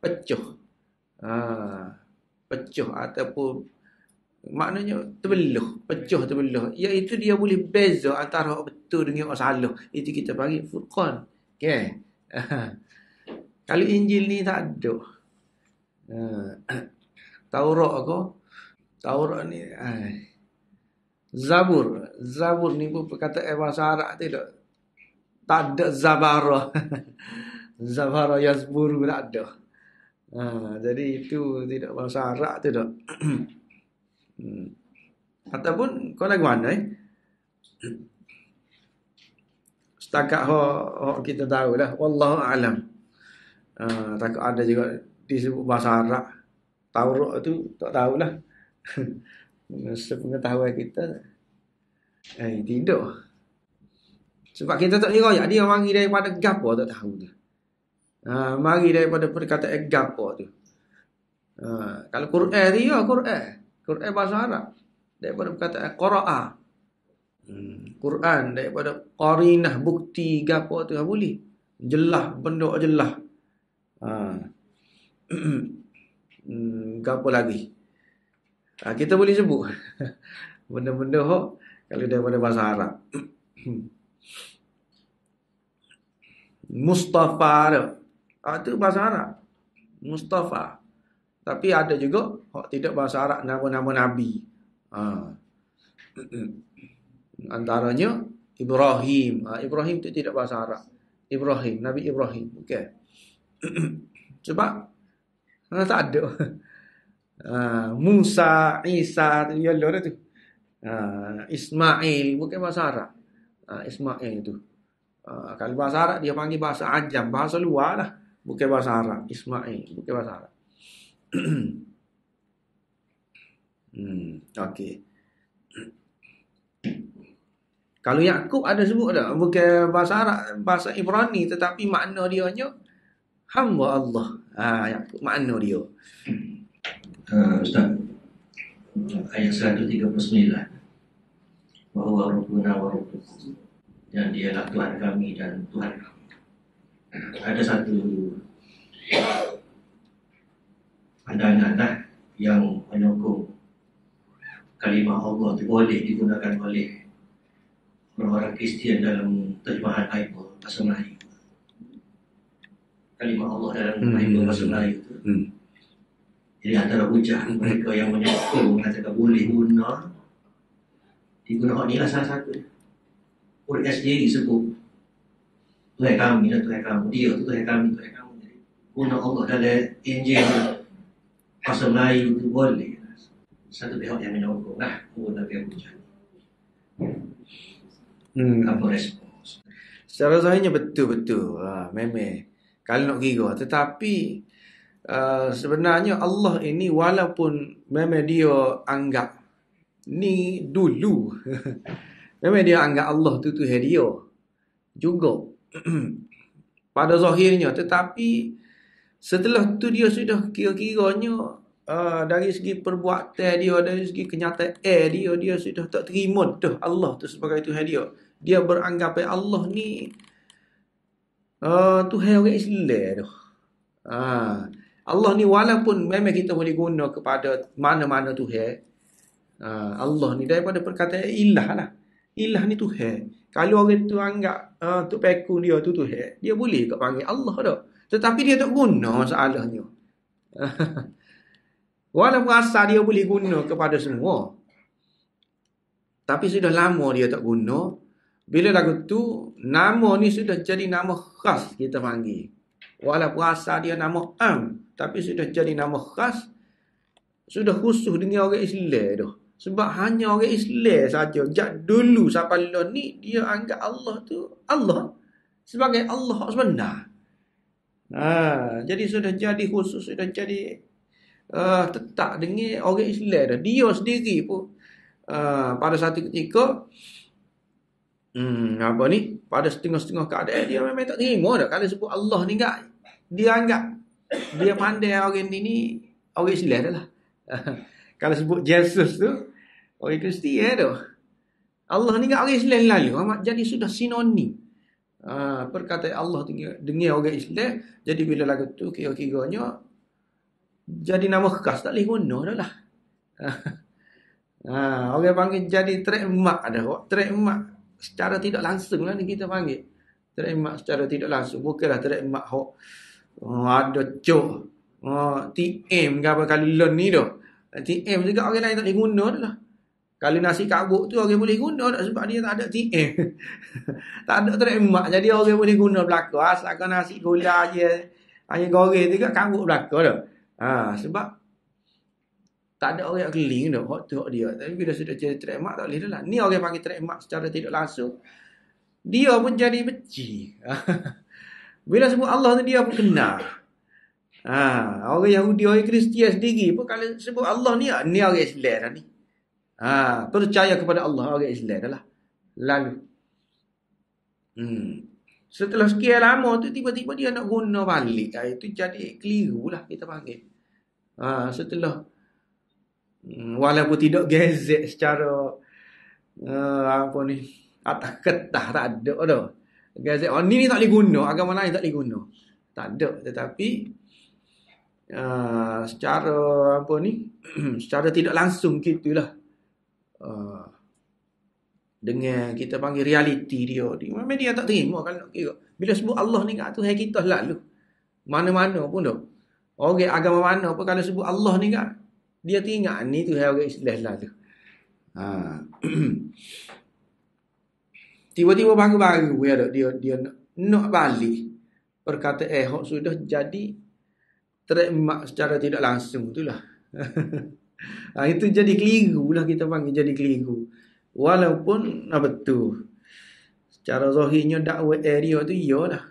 pecah. Ha, pecah ataupun maknanya terbelah, pecah terbeluh. Iaitu dia boleh beza antara orang betul dengan orang salah. Itu kita panggil furqan. Okay. Kalau Injil ni tak ada. Uh, Taurat aku. Taurat ni. Ay. Eh, Zabur. Zabur ni pun perkataan eh, bahasa Arab tu tak. Tak ada Zabara. Zabara Yazburu tak ada. Uh, jadi itu tidak bahasa Arab tu tak. Hmm. Ataupun kau lagu mana eh? Setakat ho, ho kita tahu lah. Wallahu alam. Uh, takut ada juga disebut bahasa Arab. Tauruk tu tak tahulah. Sepengetahuan kita. Eh, tidak. Sebab kita tak kira ya. Dia mari daripada gapo tak tahu tu. Uh, mari daripada perkataan gapo tu. Uh, kalau Quran dia, ya Quran. Quran bahasa Arab daripada perkataan qaraa. Hmm. Quran daripada qarinah bukti gapo tu ah boleh. Jelah benda jelah. Ha. hmm, gapo lagi? Ha, kita boleh sebut. Benda-benda hok kalau daripada bahasa Arab. Mustafa. Ah ha, tu bahasa Arab. Mustafa. Tapi ada juga hak oh, tidak bahasa Arab nama-nama nabi. Ha. Antaranya Ibrahim. Ha, Ibrahim itu tidak bahasa Arab. Ibrahim, Nabi Ibrahim. Okay. Cuba. ha, tak ada. Ha, Musa, Isa, ya lor tu. Ha, Ismail bukan bahasa Arab. Ha, Ismail itu. Ha, kalau bahasa Arab dia panggil bahasa ajam, bahasa luar lah. Bukan bahasa Arab. Ismail bukan bahasa Arab hmm, okey. Kalau Yakub ada sebut tak? Bukan bahasa Arab, bahasa Ibrani tetapi makna dia hanya hamba Allah. Ha, Yakub makna dia. Uh, Ustaz. Ayat 139 bahawa Rabbuna wa dan dialah Tuhan kami dan Tuhan kami. Ada satu ada anak-anak yang menyokong kalimah Allah itu boleh digunakan oleh orang-orang Kristian dalam terjemahan Bible bahasa Melayu. Kalimah Allah dalam hmm, Bible hmm, bahasa hmm. Melayu itu. Jadi antara ujian mereka yang menyokong mengatakan boleh guna digunakan ini lah salah satu. Orang sendiri sebut Tuhan kami lah kami. Dia tu Tuhan kami Tuhan kami. guna Allah dalam Injil. Puasa Melayu tu boleh Satu pihak yang minum hukum lah Hukum Nabi Abu Jani hmm. Apa respons? Secara zahirnya betul-betul ha, Memang Kalau nak kira Tetapi Uh, sebenarnya Allah ini walaupun memang dia anggap ni dulu memang dia anggap Allah tu tu dia juga pada zahirnya tetapi Setelah tu dia sudah kira-kiranya uh, dari segi perbuatan dia, dari segi kenyataan dia, dia sudah tak terima dah Allah tu sebagai Tuhan dia. Dia beranggap Allah ni uh, Tuhan orang Islam tu. Uh, ah, Allah ni walaupun memang kita boleh guna kepada mana-mana Tuhan, uh, Allah ni daripada perkataan ilah lah. Ilah ni Tuhan. Kalau orang tu anggap uh, tu pekun dia tu Tuhan, dia boleh kat panggil Allah tak? Tetapi dia tak guna masalahnya. Walau asal dia boleh guna kepada semua. Tapi sudah lama dia tak guna. Bila lagu tu, nama ni sudah jadi nama khas kita panggil. Walau asal dia nama Am. Tapi sudah jadi nama khas. Sudah khusus dengan orang Islam tu. Sebab hanya orang Islam saja. Sejak dulu sampai lo ni, dia anggap Allah tu Allah. Sebagai Allah sebenar. Ha, jadi sudah jadi khusus, sudah jadi uh, tetap dengan orang Islam dah. Dia sendiri pun uh, pada satu ketika hmm, apa ni? Pada setengah-setengah keadaan dia memang tak terima dah. Kalau sebut Allah ni enggak dia anggap dia pandai orang ini orang Islam dah lah. Kalau sebut Jesus tu orang Kristian eh, dah. Allah ni enggak orang Islam lalu. Jadi sudah sinonim. Ha, perkataan Allah dengan, dengan orang Islam jadi bila lagu tu kira-kiranya jadi nama khas tak boleh guna dah lah ha, orang panggil jadi trademark kok trademark secara tidak langsung lah ni kita panggil trademark secara tidak langsung bukanlah trademark hok oh, ada cok oh, TM ke apa kali lon ni tu TM juga orang lain tak boleh guna dah lah kalau nasi kabuk tu orang boleh guna tak sebab dia tak ada tiang. Eh, tak ada terimak jadi orang boleh guna belaka. Asalkan ah, nasi gula je. Hanya goreng tu kan kabuk belaka tu. Ha, sebab tak ada orang keliling tu. Hot tu dia. Tapi bila sudah jadi terimak tak boleh lah. Ni orang panggil terimak secara tidak langsung. Dia pun jadi beci. bila sebut Allah tu dia pun kenal. Ha, orang Yahudi, orang Kristian sendiri pun kalau sebut Allah ni, ah, ni orang Islam lah ni. Ha, percaya kepada Allah orang Islam adalah. Lalu. Hmm. Setelah sekian lama tu tiba-tiba dia nak guna balik. Ha, itu jadi keliru lah kita panggil. Ha, setelah. Hmm, walaupun tidak gezek secara. Uh, apa ni. Atas ketah tak ada tu. Gezek. Oh, ni, ni tak boleh guna. Agama lain tak boleh guna. Tak ada. Tetapi. Uh, secara apa ni. secara tidak langsung gitulah Ah. dengan kita panggil realiti dia ni. Memang dia tak terima kalau nak kira. Bila sebut Allah ni kat tu hai kita lalu. Mana-mana pun dok. Orang okay, agama mana pun kalau sebut Allah ni kat dia teringat ni tu hai orang Islam lalu. Ha. Ah. Tiba-tiba baru-baru ya, dia dia, dia nak, nak balik. Perkata eh sudah jadi terima secara tidak langsung itulah. ha, itu jadi keliru lah kita panggil jadi keliru. Walaupun nah betul. Secara zahirnya dakwah area tu iyalah.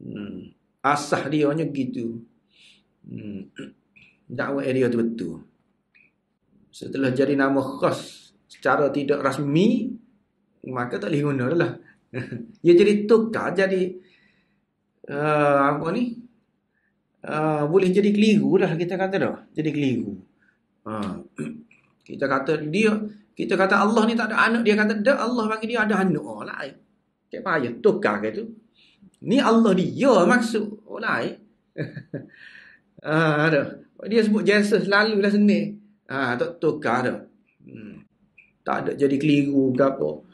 Hmm. Asah dia hanya gitu. Hmm. Dakwah area tu betul. Setelah jadi nama khas secara tidak rasmi, maka tak boleh guna lah. Ia jadi tukar, jadi uh, apa ni? Uh, boleh jadi keliru lah kita kata dah. Jadi keliru. Ha. Kita kata dia, kita kata Allah ni tak ada anak, dia kata dah Allah bagi dia ada anak. Oh, lain. Tak payah tukar ke tu. Ni Allah dia maksud. Oh, lain. Ha, ada. dia sebut Jesus lalu lah seni. Ha, tak tukar dah. Hmm. Tak ada jadi keliru ke apa.